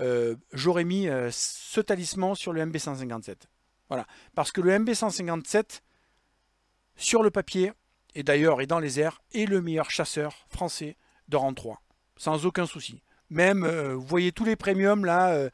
euh, j'aurais mis ce talisman sur le MB157. Voilà. Parce que le MB157, sur le papier, et d'ailleurs et dans les airs, est le meilleur chasseur français de rang 3. Sans aucun souci. Même, vous voyez tous les premiums là,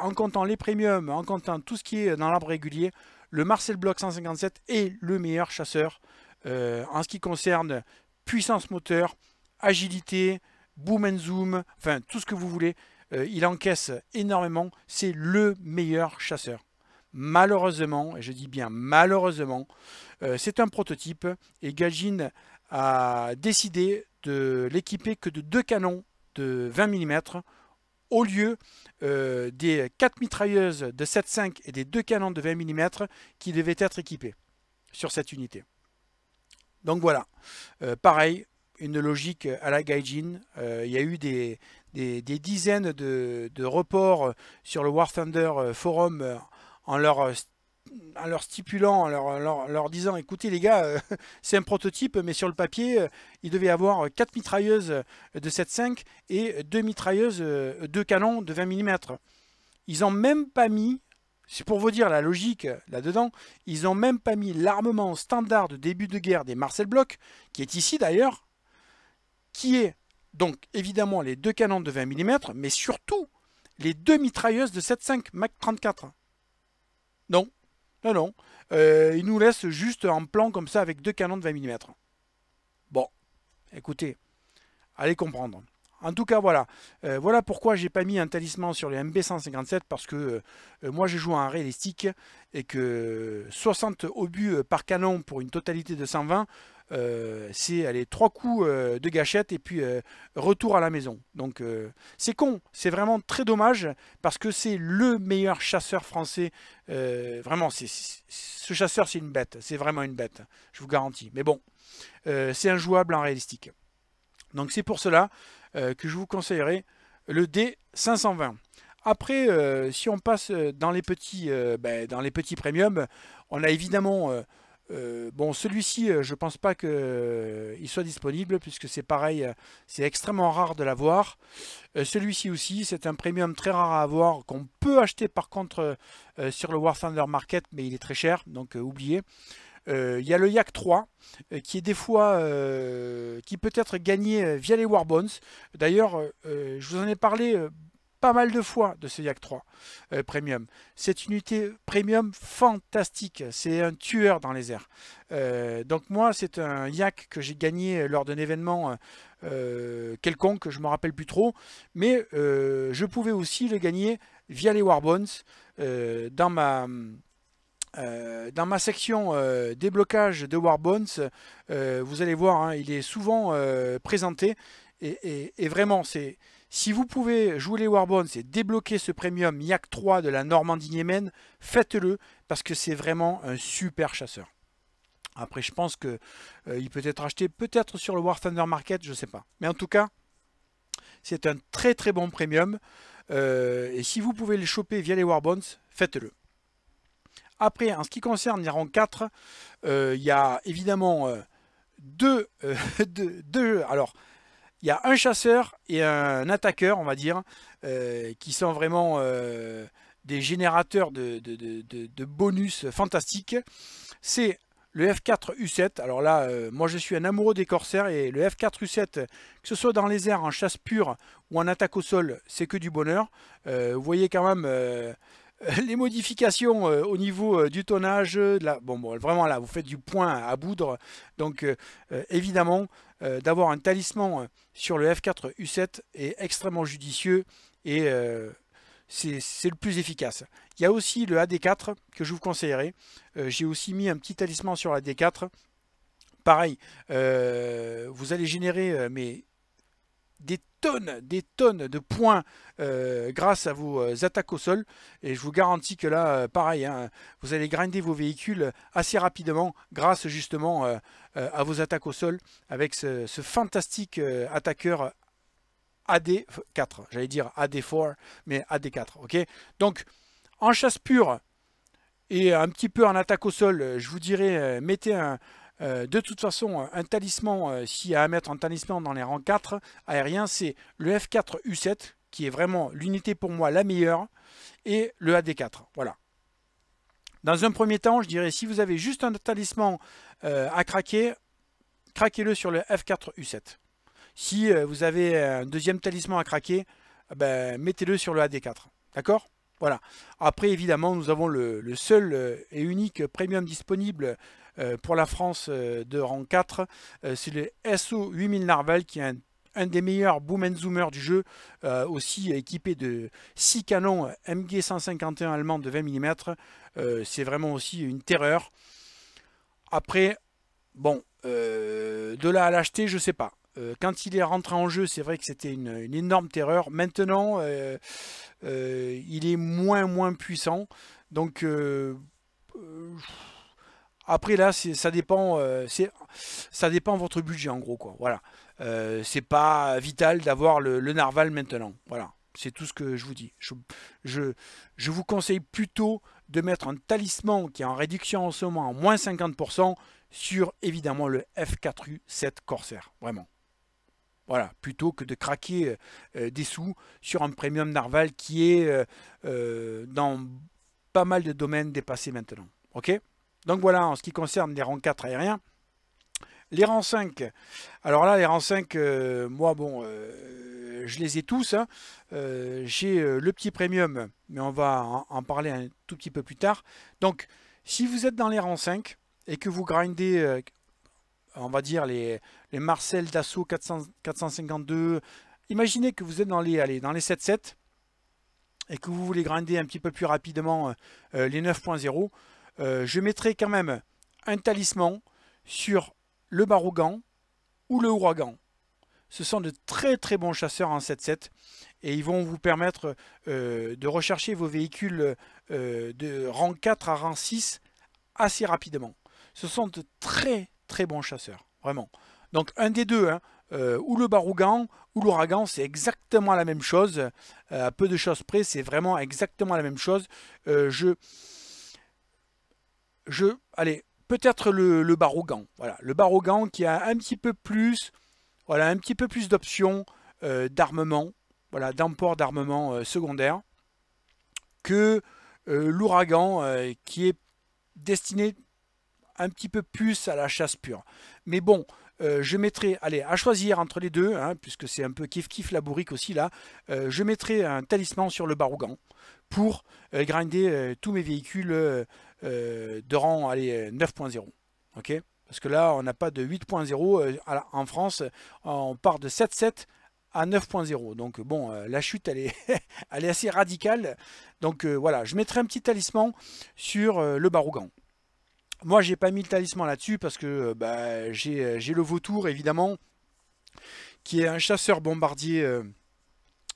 en comptant les premiums, en comptant tout ce qui est dans l'arbre régulier, le Marcel Bloch 157 est le meilleur chasseur en ce qui concerne puissance moteur, agilité, boom and zoom, enfin tout ce que vous voulez. Euh, il encaisse énormément, c'est le meilleur chasseur. Malheureusement, et je dis bien malheureusement, euh, c'est un prototype et Gagin a décidé de l'équiper que de deux canons de 20 mm au lieu euh, des quatre mitrailleuses de 7.5 et des deux canons de 20 mm qui devaient être équipés sur cette unité. Donc voilà, euh, pareil, une logique à la Gaijin. Euh, il y a eu des, dizaines de, reports sur le War Thunder euh, Forum en leur stipulant, en leur, disant écoutez les gars, [laughs] c'est un prototype, mais sur le papier, il devait avoir 4 mitrailleuses de 7.5 et deux mitrailleuses, 2 canons de 20 mm. Ils n'ont même pas mis c'est pour vous dire la logique là-dedans, ils n'ont même pas mis l'armement standard de début de guerre des Marcel Bloch, qui est ici d'ailleurs, qui est donc évidemment les deux canons de 20 mm, mais surtout les deux mitrailleuses de 7.5 Mac 34. Non, non, non. Euh, ils nous laissent juste en plan comme ça avec deux canons de 20 mm. Bon, écoutez, allez comprendre. En tout cas, voilà. Euh, voilà pourquoi j'ai pas mis un talisman sur le MB157, parce que euh, moi, je joue en réalistique, et que 60 obus euh, par canon pour une totalité de 120, c'est aller trois coups de gâchette, et puis retour à la maison. Donc, c'est con, c'est vraiment très dommage, parce que c'est le meilleur chasseur français. vraiment, ce chasseur, c'est une bête, c'est vraiment une bête, je vous garantis. Mais bon, c'est injouable en réalistique. Donc c'est pour cela euh, que je vous conseillerais, le D520. Après, euh, si on passe euh, dans les petits, ben, dans les petits premiums, on a évidemment... bon, celui-ci, je pense pas qu'il soit disponible, puisque c'est pareil, c'est extrêmement rare de l'avoir. celui-ci aussi, c'est un premium très rare à avoir, qu'on peut acheter par contre sur le War Thunder Market, mais il est très cher, donc oubliez. Euh, il y a le Yak 3 euh, qui est des fois euh, qui peut être gagné via les Warbones. D'ailleurs, je vous en ai parlé pas mal de fois de ce Yak 3 Premium. C'est une unité Premium fantastique. C'est un tueur dans les airs. donc moi, c'est un Yak que j'ai gagné lors d'un événement quelconque, je ne me rappelle plus trop. Mais je pouvais aussi le gagner via les Warbones dans ma euh, dans ma section euh, déblocage de Warbones, euh, vous allez voir, hein, il est souvent présenté. Et, vraiment, si vous pouvez jouer les Warbones et débloquer ce premium Yak 3 de la Normandie-Yémen, faites-le parce que c'est vraiment un super chasseur. Après, je pense qu'il il peut être acheté peut-être sur le War Thunder Market, je ne sais pas. Mais en tout cas, c'est un très très bon premium. et si vous pouvez le choper via les Warbones, faites-le. Après, en ce qui concerne les rangs 4, euh, il y a évidemment euh, euh, [laughs] deux, Alors, il y a un chasseur et un attaqueur, on va dire, qui sont vraiment des générateurs de, bonus fantastiques. C'est le F4U7. Alors là, moi je suis un amoureux des corsaires et le F4U7, que ce soit dans les airs, en chasse pure ou en attaque au sol, c'est que du bonheur. vous voyez quand même euh, les modifications euh, au niveau euh, du tonnage, bon, bon, vraiment là, vous faites du point à boudre. Donc, évidemment, d'avoir un talisman sur le F4 U7 est extrêmement judicieux et c'est le plus efficace. Il y a aussi le AD4 que je vous conseillerais. J'ai aussi mis un petit talisman sur la d 4 Pareil, vous allez générer, mais des tonnes, des tonnes de points euh, grâce à vos euh, attaques au sol. Et je vous garantis que là, euh, pareil, hein, vous allez grinder vos véhicules assez rapidement grâce justement à vos attaques au sol avec ce, ce fantastique attaqueur AD4. J'allais dire AD4, mais AD4. ok Donc, en chasse pure et un petit peu en attaque au sol, je vous dirais, mettez un euh, de toute façon, un talisman, si euh, s'il y a à mettre un talisman dans les rangs 4 aériens, c'est le F4 U7, qui est vraiment l'unité pour moi la meilleure, et le AD4. Voilà. Dans un premier temps, je dirais, si vous avez juste un talisman euh, à craquer, craquez-le sur le F4 U7. Si vous avez un deuxième talisman à craquer, ben, mettez-le sur le AD4. D'accord Voilà. Après, évidemment, nous avons le, seul et unique premium disponible euh, pour la France euh, de rang 4. Euh, c'est le SO 8000 Narval qui est un des meilleurs boom and zoomers du jeu, aussi équipé de 6 canons MG 151 allemands de 20 mm. c'est vraiment aussi une terreur. Après, bon, de là à l'acheter, je sais pas. Quand il est rentré en jeu, c'est vrai que c'était une, une, énorme terreur. Maintenant, il est moins moins puissant. Donc, après là, ça dépend, euh, ça dépend de votre budget en gros quoi. Voilà, euh, c'est pas vital d'avoir le, narval maintenant. Voilà, c'est tout ce que je vous dis. Je, vous conseille plutôt de mettre un talisman qui est en réduction en ce moment à moins 50% sur évidemment le F4U7 Corsair. Vraiment. Voilà, plutôt que de craquer euh, des sous sur un premium narval qui est dans pas mal de domaines dépassé maintenant. Ok donc voilà, en ce qui concerne les rangs 4 aériens, les rangs 5, alors là, les rangs 5, euh, moi, bon, euh, je les ai tous. Hein. Euh, j'ai le petit premium, mais on va en, parler un tout petit peu plus tard. Donc, si vous êtes dans les rangs 5 et que vous grindez, on va dire, les, les Marcel d'assaut 452, imaginez que vous êtes dans les, allez, dans les 7-7 et que vous voulez grinder un petit peu plus rapidement les 9.0, euh, je mettrai quand même un talisman sur le Barougan ou le Ouragan. Ce sont de très très bons chasseurs en 7-7 et ils vont vous permettre euh, de rechercher vos véhicules euh, de rang 4 à rang 6 assez rapidement. Ce sont de très très bons chasseurs, vraiment. Donc un des deux, hein, ou le barougan ou l'ouragan, c'est exactement la même chose. à peu de choses près, c'est vraiment exactement la même chose. je je, allez, peut-être le, le Barogan. Voilà, le Barogan qui a un petit peu plus, voilà, un petit peu plus d'options euh, d'armement, voilà, d'emport d'armement euh, secondaire que euh, l'ouragan qui est destiné un petit peu plus à la chasse pure. Mais bon, je mettrai, allez, à choisir entre les deux, hein, puisque c'est un peu kiff-kiff la bourrique aussi là, je mettrai un talisman sur le Barogan pour grinder tous mes véhicules euh, de rang 9.0. Euh, ok Parce que là, on n'a pas de 8.0. Euh, en France, on part de 7.7 à 9.0. Donc bon, la chute, elle est, [laughs] elle est assez radicale. Donc voilà, je mettrai un petit talisman sur le Barougan. Moi, j'ai pas mis le talisman là-dessus parce que bah, j'ai le vautour, évidemment, qui est un chasseur bombardier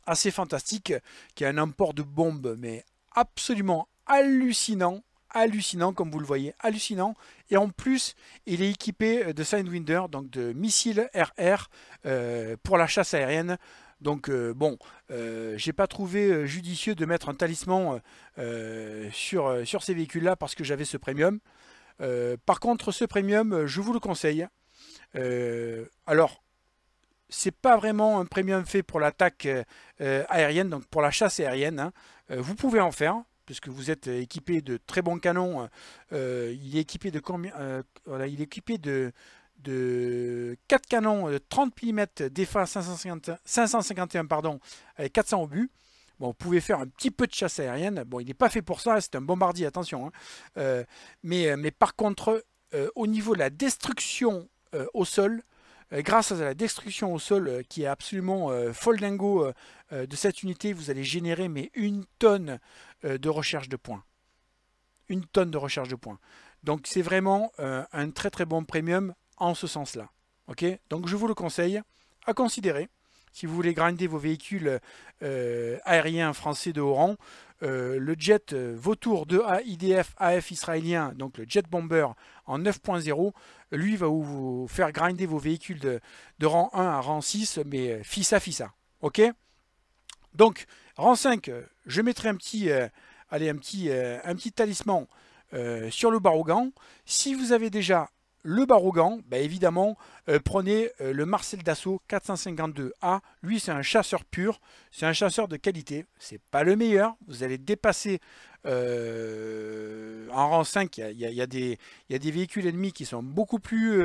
assez fantastique, qui a un emport de bombes, mais absolument hallucinant hallucinant, comme vous le voyez, hallucinant. Et en plus, il est équipé euh, de Sidewinder, donc de missiles RR euh, pour la chasse aérienne. Donc euh, bon, j'ai pas trouvé judicieux de mettre un talisman sur, sur ces véhicules-là parce que j'avais ce premium. par contre, ce premium, je vous le conseille. alors, c'est pas vraiment un premium fait pour l'attaque aérienne, donc pour la chasse aérienne. Hein. vous pouvez en faire, puisque vous êtes euh, équipé de très bons canons. Euh, euh, il est équipé de combien il équipé de 4 canons de 30 mm DFA 551 pardon, avec 400 obus. Bon, vous pouvez faire un petit peu de chasse aérienne. Bon, il n'est pas fait pour ça, c'est un bombardier, attention. Hein. mais, mais par contre, au niveau de la destruction au sol, euh, grâce à la destruction au sol euh, qui est absolument euh, foldingo de cette unité, vous allez générer mais une tonne de recherche de points. Une tonne de recherche de points. Donc c'est vraiment un très très bon premium en ce sens-là. Ok Donc je vous le conseille à considérer. Si vous voulez grinder vos véhicules euh, euh, aériens français de haut rang, euh, le jet Vautour de a IDF AF israélien, donc le jet bomber en 9.0, lui va vous faire grinder vos véhicules de, de rang 1 à rang 6, mais fissa fissa. Ok Donc, rang 5, je mettrai un petit, allez, un petit, un petit talisman sur le Barougan. Si vous avez déjà le Barogan, bah, évidemment, euh, prenez euh, le Marcel Dassault 452A. Lui, c'est un chasseur pur, c'est un chasseur de qualité. C'est pas le meilleur. Vous allez dépasser euh, en rang 5. Il y, a des véhicules ennemis qui sont beaucoup plus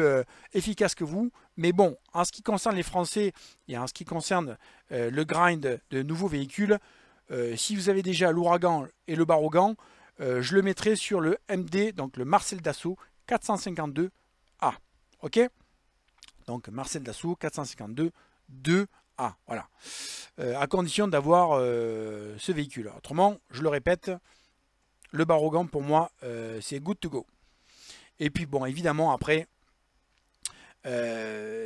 efficaces que vous. Mais bon, en ce qui concerne les Français et en ce qui concerne le grind de nouveaux véhicules, si vous avez déjà l'Ouragan et le Barogan, je le mettrai sur le MD, donc le Marcel Dassault 452 Ok Donc Marcel Dassault 452, 2 A. Voilà. Euh, à condition d'avoir euh, ce véhicule. Autrement, je le répète, le Barogan pour moi, euh, c'est good to go. Et puis bon, évidemment, après,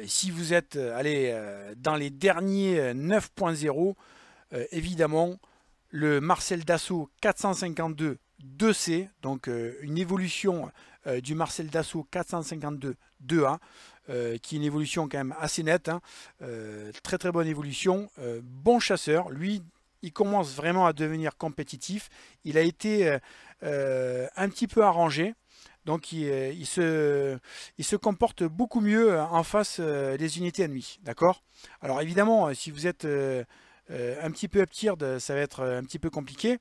si vous êtes allé dans les derniers 9.0, évidemment, le Marcel Dassault 452 2C, donc une évolution euh, du Marcel Dassault 452 2A, euh, qui est une évolution quand même assez nette. Hein. Euh, très très bonne évolution. bon chasseur, lui, il commence vraiment à devenir compétitif. Il a été un petit peu arrangé. Donc il, se, il, se, comporte beaucoup mieux en face des unités ennemies. D'accord Alors évidemment, si vous êtes un petit peu aptire, ça va être un petit peu compliqué.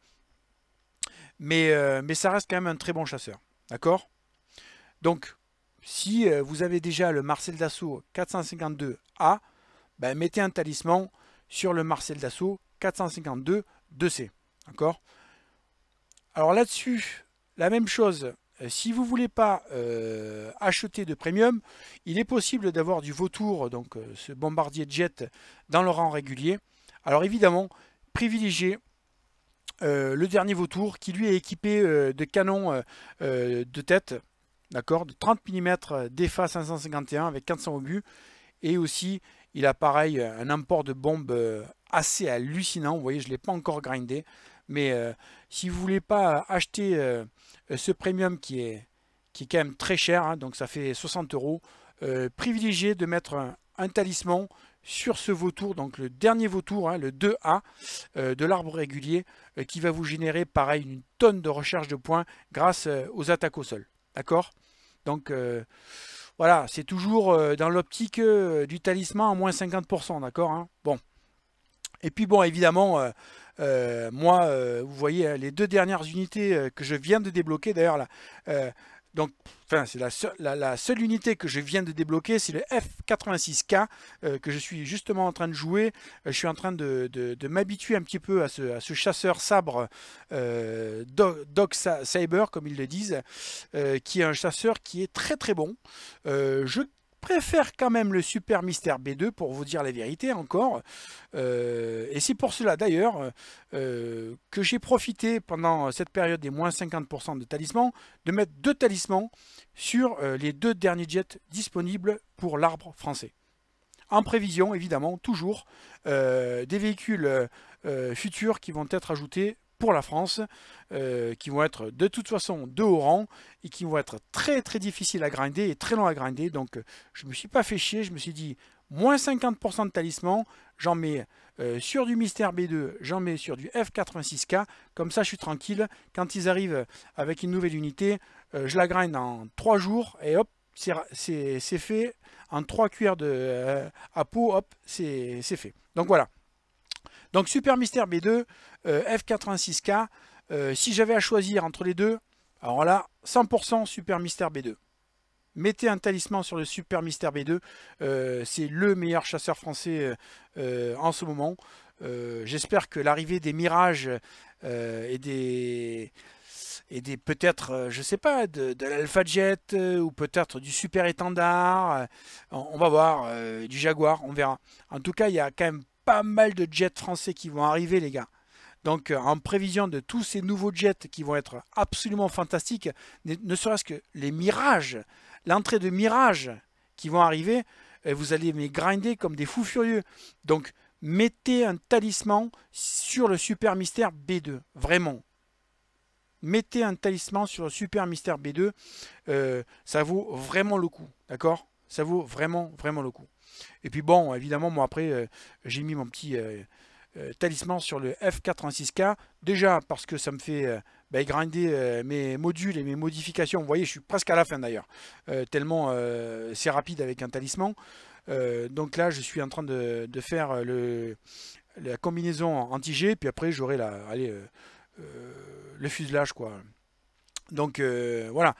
Mais, mais ça reste quand même un très bon chasseur. D'accord donc, si euh, vous avez déjà le Marcel d'assaut 452A, ben, mettez un talisman sur le Marcel d'assaut 452 de c D'accord Alors là-dessus, la même chose. Euh, si vous ne voulez pas euh, acheter de premium, il est possible d'avoir du vautour, donc ce bombardier jet, dans le rang régulier. Alors évidemment, privilégiez le dernier vautour qui lui est équipé de canons de tête d'accord, de 30 mm d'EFA 551 avec 400 obus. Et aussi, il a pareil un emport de bombe euh, assez hallucinant. Vous voyez, je ne l'ai pas encore grindé. Mais euh, si vous voulez pas acheter euh, ce premium qui est, qui quand même très cher, hein, donc ça fait 60 euros, privilégiez de mettre un, talisman sur ce vautour, donc le dernier vautour, hein, le 2A de l'arbre régulier, qui va vous générer pareil une tonne de recherche de points grâce aux attaques au sol. D'accord Donc euh, voilà, c'est toujours euh, dans l'optique euh, du talisman à moins 50%, d'accord hein Bon. Et puis bon, évidemment, moi, vous voyez, hein, les deux dernières unités que je viens de débloquer, d'ailleurs là, donc, enfin, c'est la, seule unité que je viens de débloquer, c'est le F86K euh, que je suis justement en train de jouer. Euh, je suis en train de, m'habituer un petit peu à ce, chasseur sabre euh, Dog Doc Saber, comme ils le disent, qui est un chasseur qui est très très bon. je préfère quand même le Super Mystère B2 pour vous dire la vérité encore. Euh, et c'est pour cela d'ailleurs euh, que j'ai profité pendant cette période des moins 50% de talismans de mettre deux talismans sur euh, les deux derniers jets disponibles pour l'arbre français. En prévision évidemment toujours des véhicules futurs qui vont être ajoutés pour la France, euh, qui vont être de toute façon de haut rang et qui vont être très très difficiles à grinder et très longs à grinder. Donc euh, je ne me suis pas fait chier, je me suis dit moins 50% de talisman, euh, j'en mets sur du Mystère B2, j'en mets sur du F86K, comme ça je suis tranquille. Quand ils arrivent avec une nouvelle unité, je la grind en 3 jours et hop, c'est fait. En 3 cuillères de, à peau, hop, c'est fait. Donc voilà. Donc Super Mystère B2, euh, F86K. Euh, si j'avais à choisir entre les deux, alors là, 100% Super Mister B2. Mettez un talisman sur le Super Mister B2. Euh, c'est le meilleur chasseur français en ce moment. J'espère que l'arrivée des mirages et des et des peut-être, je sais pas, de, l'Alpha Jet ou peut-être du Super Étendard. on va voir du Jaguar, on verra. En tout cas, il y a quand même pas mal de jets français qui vont arriver, les gars. Donc euh, en prévision de tous ces nouveaux jets qui vont être absolument fantastiques, ne serait-ce que les mirages, l'entrée de mirages qui vont arriver, euh, vous allez me grinder comme des fous furieux. Donc mettez un talisman sur le super mystère B2, vraiment. Mettez un talisman sur le super mystère B2, euh, ça vaut vraiment le coup, d'accord Ça vaut vraiment, vraiment le coup. Et puis bon, évidemment, moi après, j'ai mis mon petit, euh, talisman sur le F86K. Déjà parce que ça me fait euh, bah, grinder euh, mes modules et mes modifications. Vous voyez, je suis presque à la fin d'ailleurs. tellement c'est rapide avec un talisman. donc là, je suis en train de, faire le, la combinaison anti-G. Puis après, j'aurai la... le fuselage quoi. Donc voilà.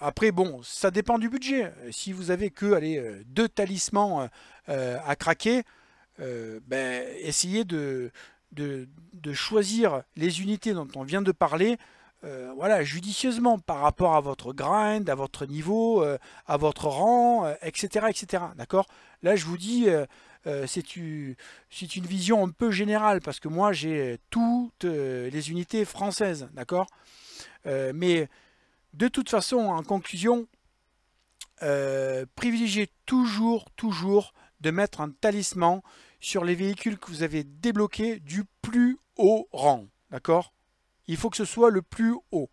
après bon, ça dépend du budget. Si vous avez que allez, deux talismans à craquer, Essayez euh, ben, essayer de, de, choisir les unités dont on vient de parler euh, voilà, judicieusement par rapport à votre grind, à votre niveau, euh, à votre rang, etc. etc. D'accord Là, je vous dis, c'est une, une vision un peu générale, parce que moi, j'ai toutes les unités françaises, d'accord Mais de toute façon, en conclusion, privilégiez toujours, toujours de mettre un talisman sur les véhicules que vous avez débloqués du plus haut rang. D'accord Il faut que ce soit le plus haut.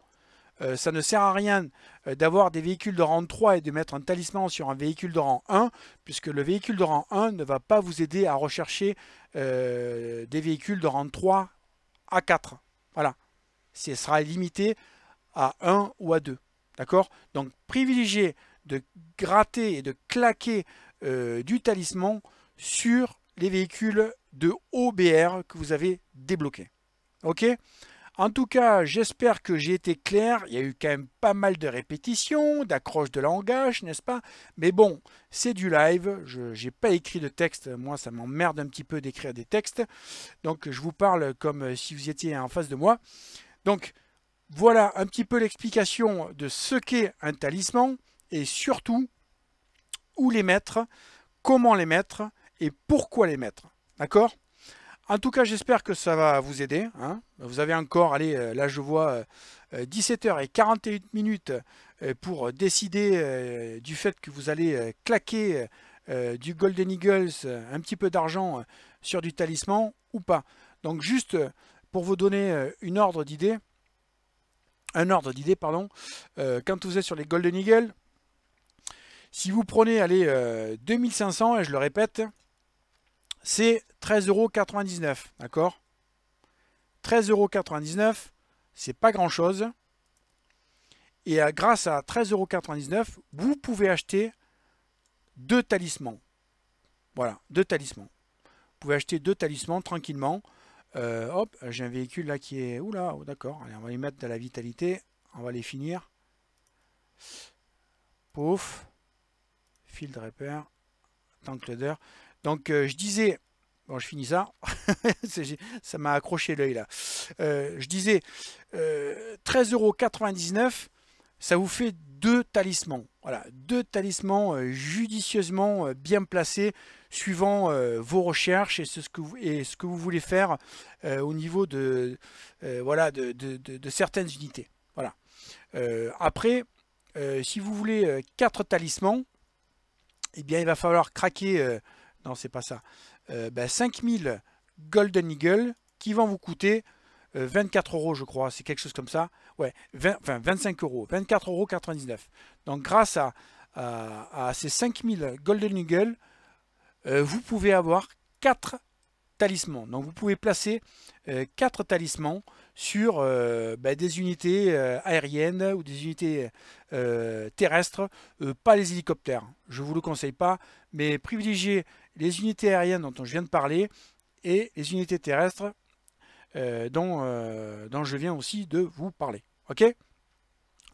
Euh, ça ne sert à rien euh, d'avoir des véhicules de rang 3 et de mettre un talisman sur un véhicule de rang 1, puisque le véhicule de rang 1 ne va pas vous aider à rechercher euh, des véhicules de rang 3 à 4. Voilà. Ce sera limité à 1 ou à 2. D'accord Donc privilégiez de gratter et de claquer du talisman sur les véhicules de OBR que vous avez débloqués. Ok en tout cas, j'espère que j'ai été clair. Il y a eu quand même pas mal de répétitions, d'accroches de langage, n'est-ce pas Mais bon, c'est du live. Je n'ai pas écrit de texte. Moi, ça m'emmerde un petit peu d'écrire des textes. Donc, je vous parle comme euh, si vous étiez en face de moi. Donc, voilà un petit peu l'explication de ce qu'est un talisman et surtout où les mettre, comment les mettre, et pourquoi les mettre. D'accord En tout cas, j'espère que ça va vous aider. Hein. vous avez encore, allez, euh, là je vois 17 h 48 minutes euh, pour euh, décider du fait que vous allez claquer du Golden Eagles un petit peu d'argent sur du talisman ou pas. Donc juste pour vous donner une ordre d'idée, un ordre d'idée, pardon, quand vous êtes sur les Golden Eagles, si vous prenez, allez, 2500, et je le répète, c'est 13,99€, d'accord 13,99€, c'est pas grand-chose. Et à, euh, grâce à 13,99€, vous pouvez acheter deux talismans. Voilà, deux talismans. Vous pouvez acheter deux talismans tranquillement. Euh, hop, j'ai un véhicule là qui est... Oula, oh, d'accord. Allez, on va les mettre de la vitalité. On va les finir. Pouf. Field Repair. Tank Leader. Donc euh, je disais, bon je finis ça, [laughs] ça m'a accroché l'œil là. Euh, je disais, euh, 13,99€, ça vous fait deux talismans. Voilà, deux talismans euh, judicieusement bien placés suivant vos recherches et ce, que vous, ce que vous voulez faire au niveau de, voilà, de, de, certaines unités. Voilà. après, si vous voulez quatre talismans, eh bien, il va falloir craquer non c'est pas ça, euh, ben 5000 Golden eagles qui vont vous coûter 24 euh, euros je crois, c'est quelque chose comme ça, ouais, 20, enfin 25 euros, 24 euros 99. Donc grâce à, à, à ces 5000 Golden eagles, euh, vous pouvez avoir 4 talismans. Donc vous pouvez placer quatre 4 talismans sur ben, des unités aériennes ou des unités terrestres, pas les hélicoptères. Je vous le conseille pas, mais privilégiez les unités aériennes dont je viens de parler et les unités terrestres euh, euh, dont, je viens aussi de vous parler. Ok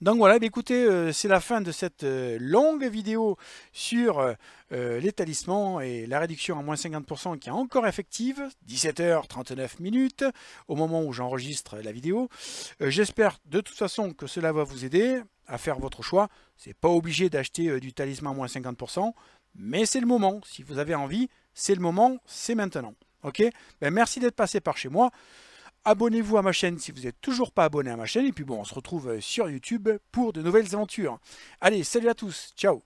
donc voilà, bah, écoutez, euh, c'est la fin de cette longue vidéo sur les talismans et la réduction à moins 50% qui est encore effective, 17h39 minutes au moment où j'enregistre la vidéo. J'espère de toute façon que cela va vous aider à faire votre choix. C'est pas obligé d'acheter du talisman à moins 50%, mais c'est le moment. Si vous avez envie, c'est le moment, c'est maintenant. Ok ben, Merci d'être passé par chez moi. Abonnez-vous à ma chaîne si vous n'êtes toujours pas abonné à ma chaîne. Et puis bon, on se retrouve euh, sur YouTube pour de nouvelles aventures. Allez, salut à tous. Ciao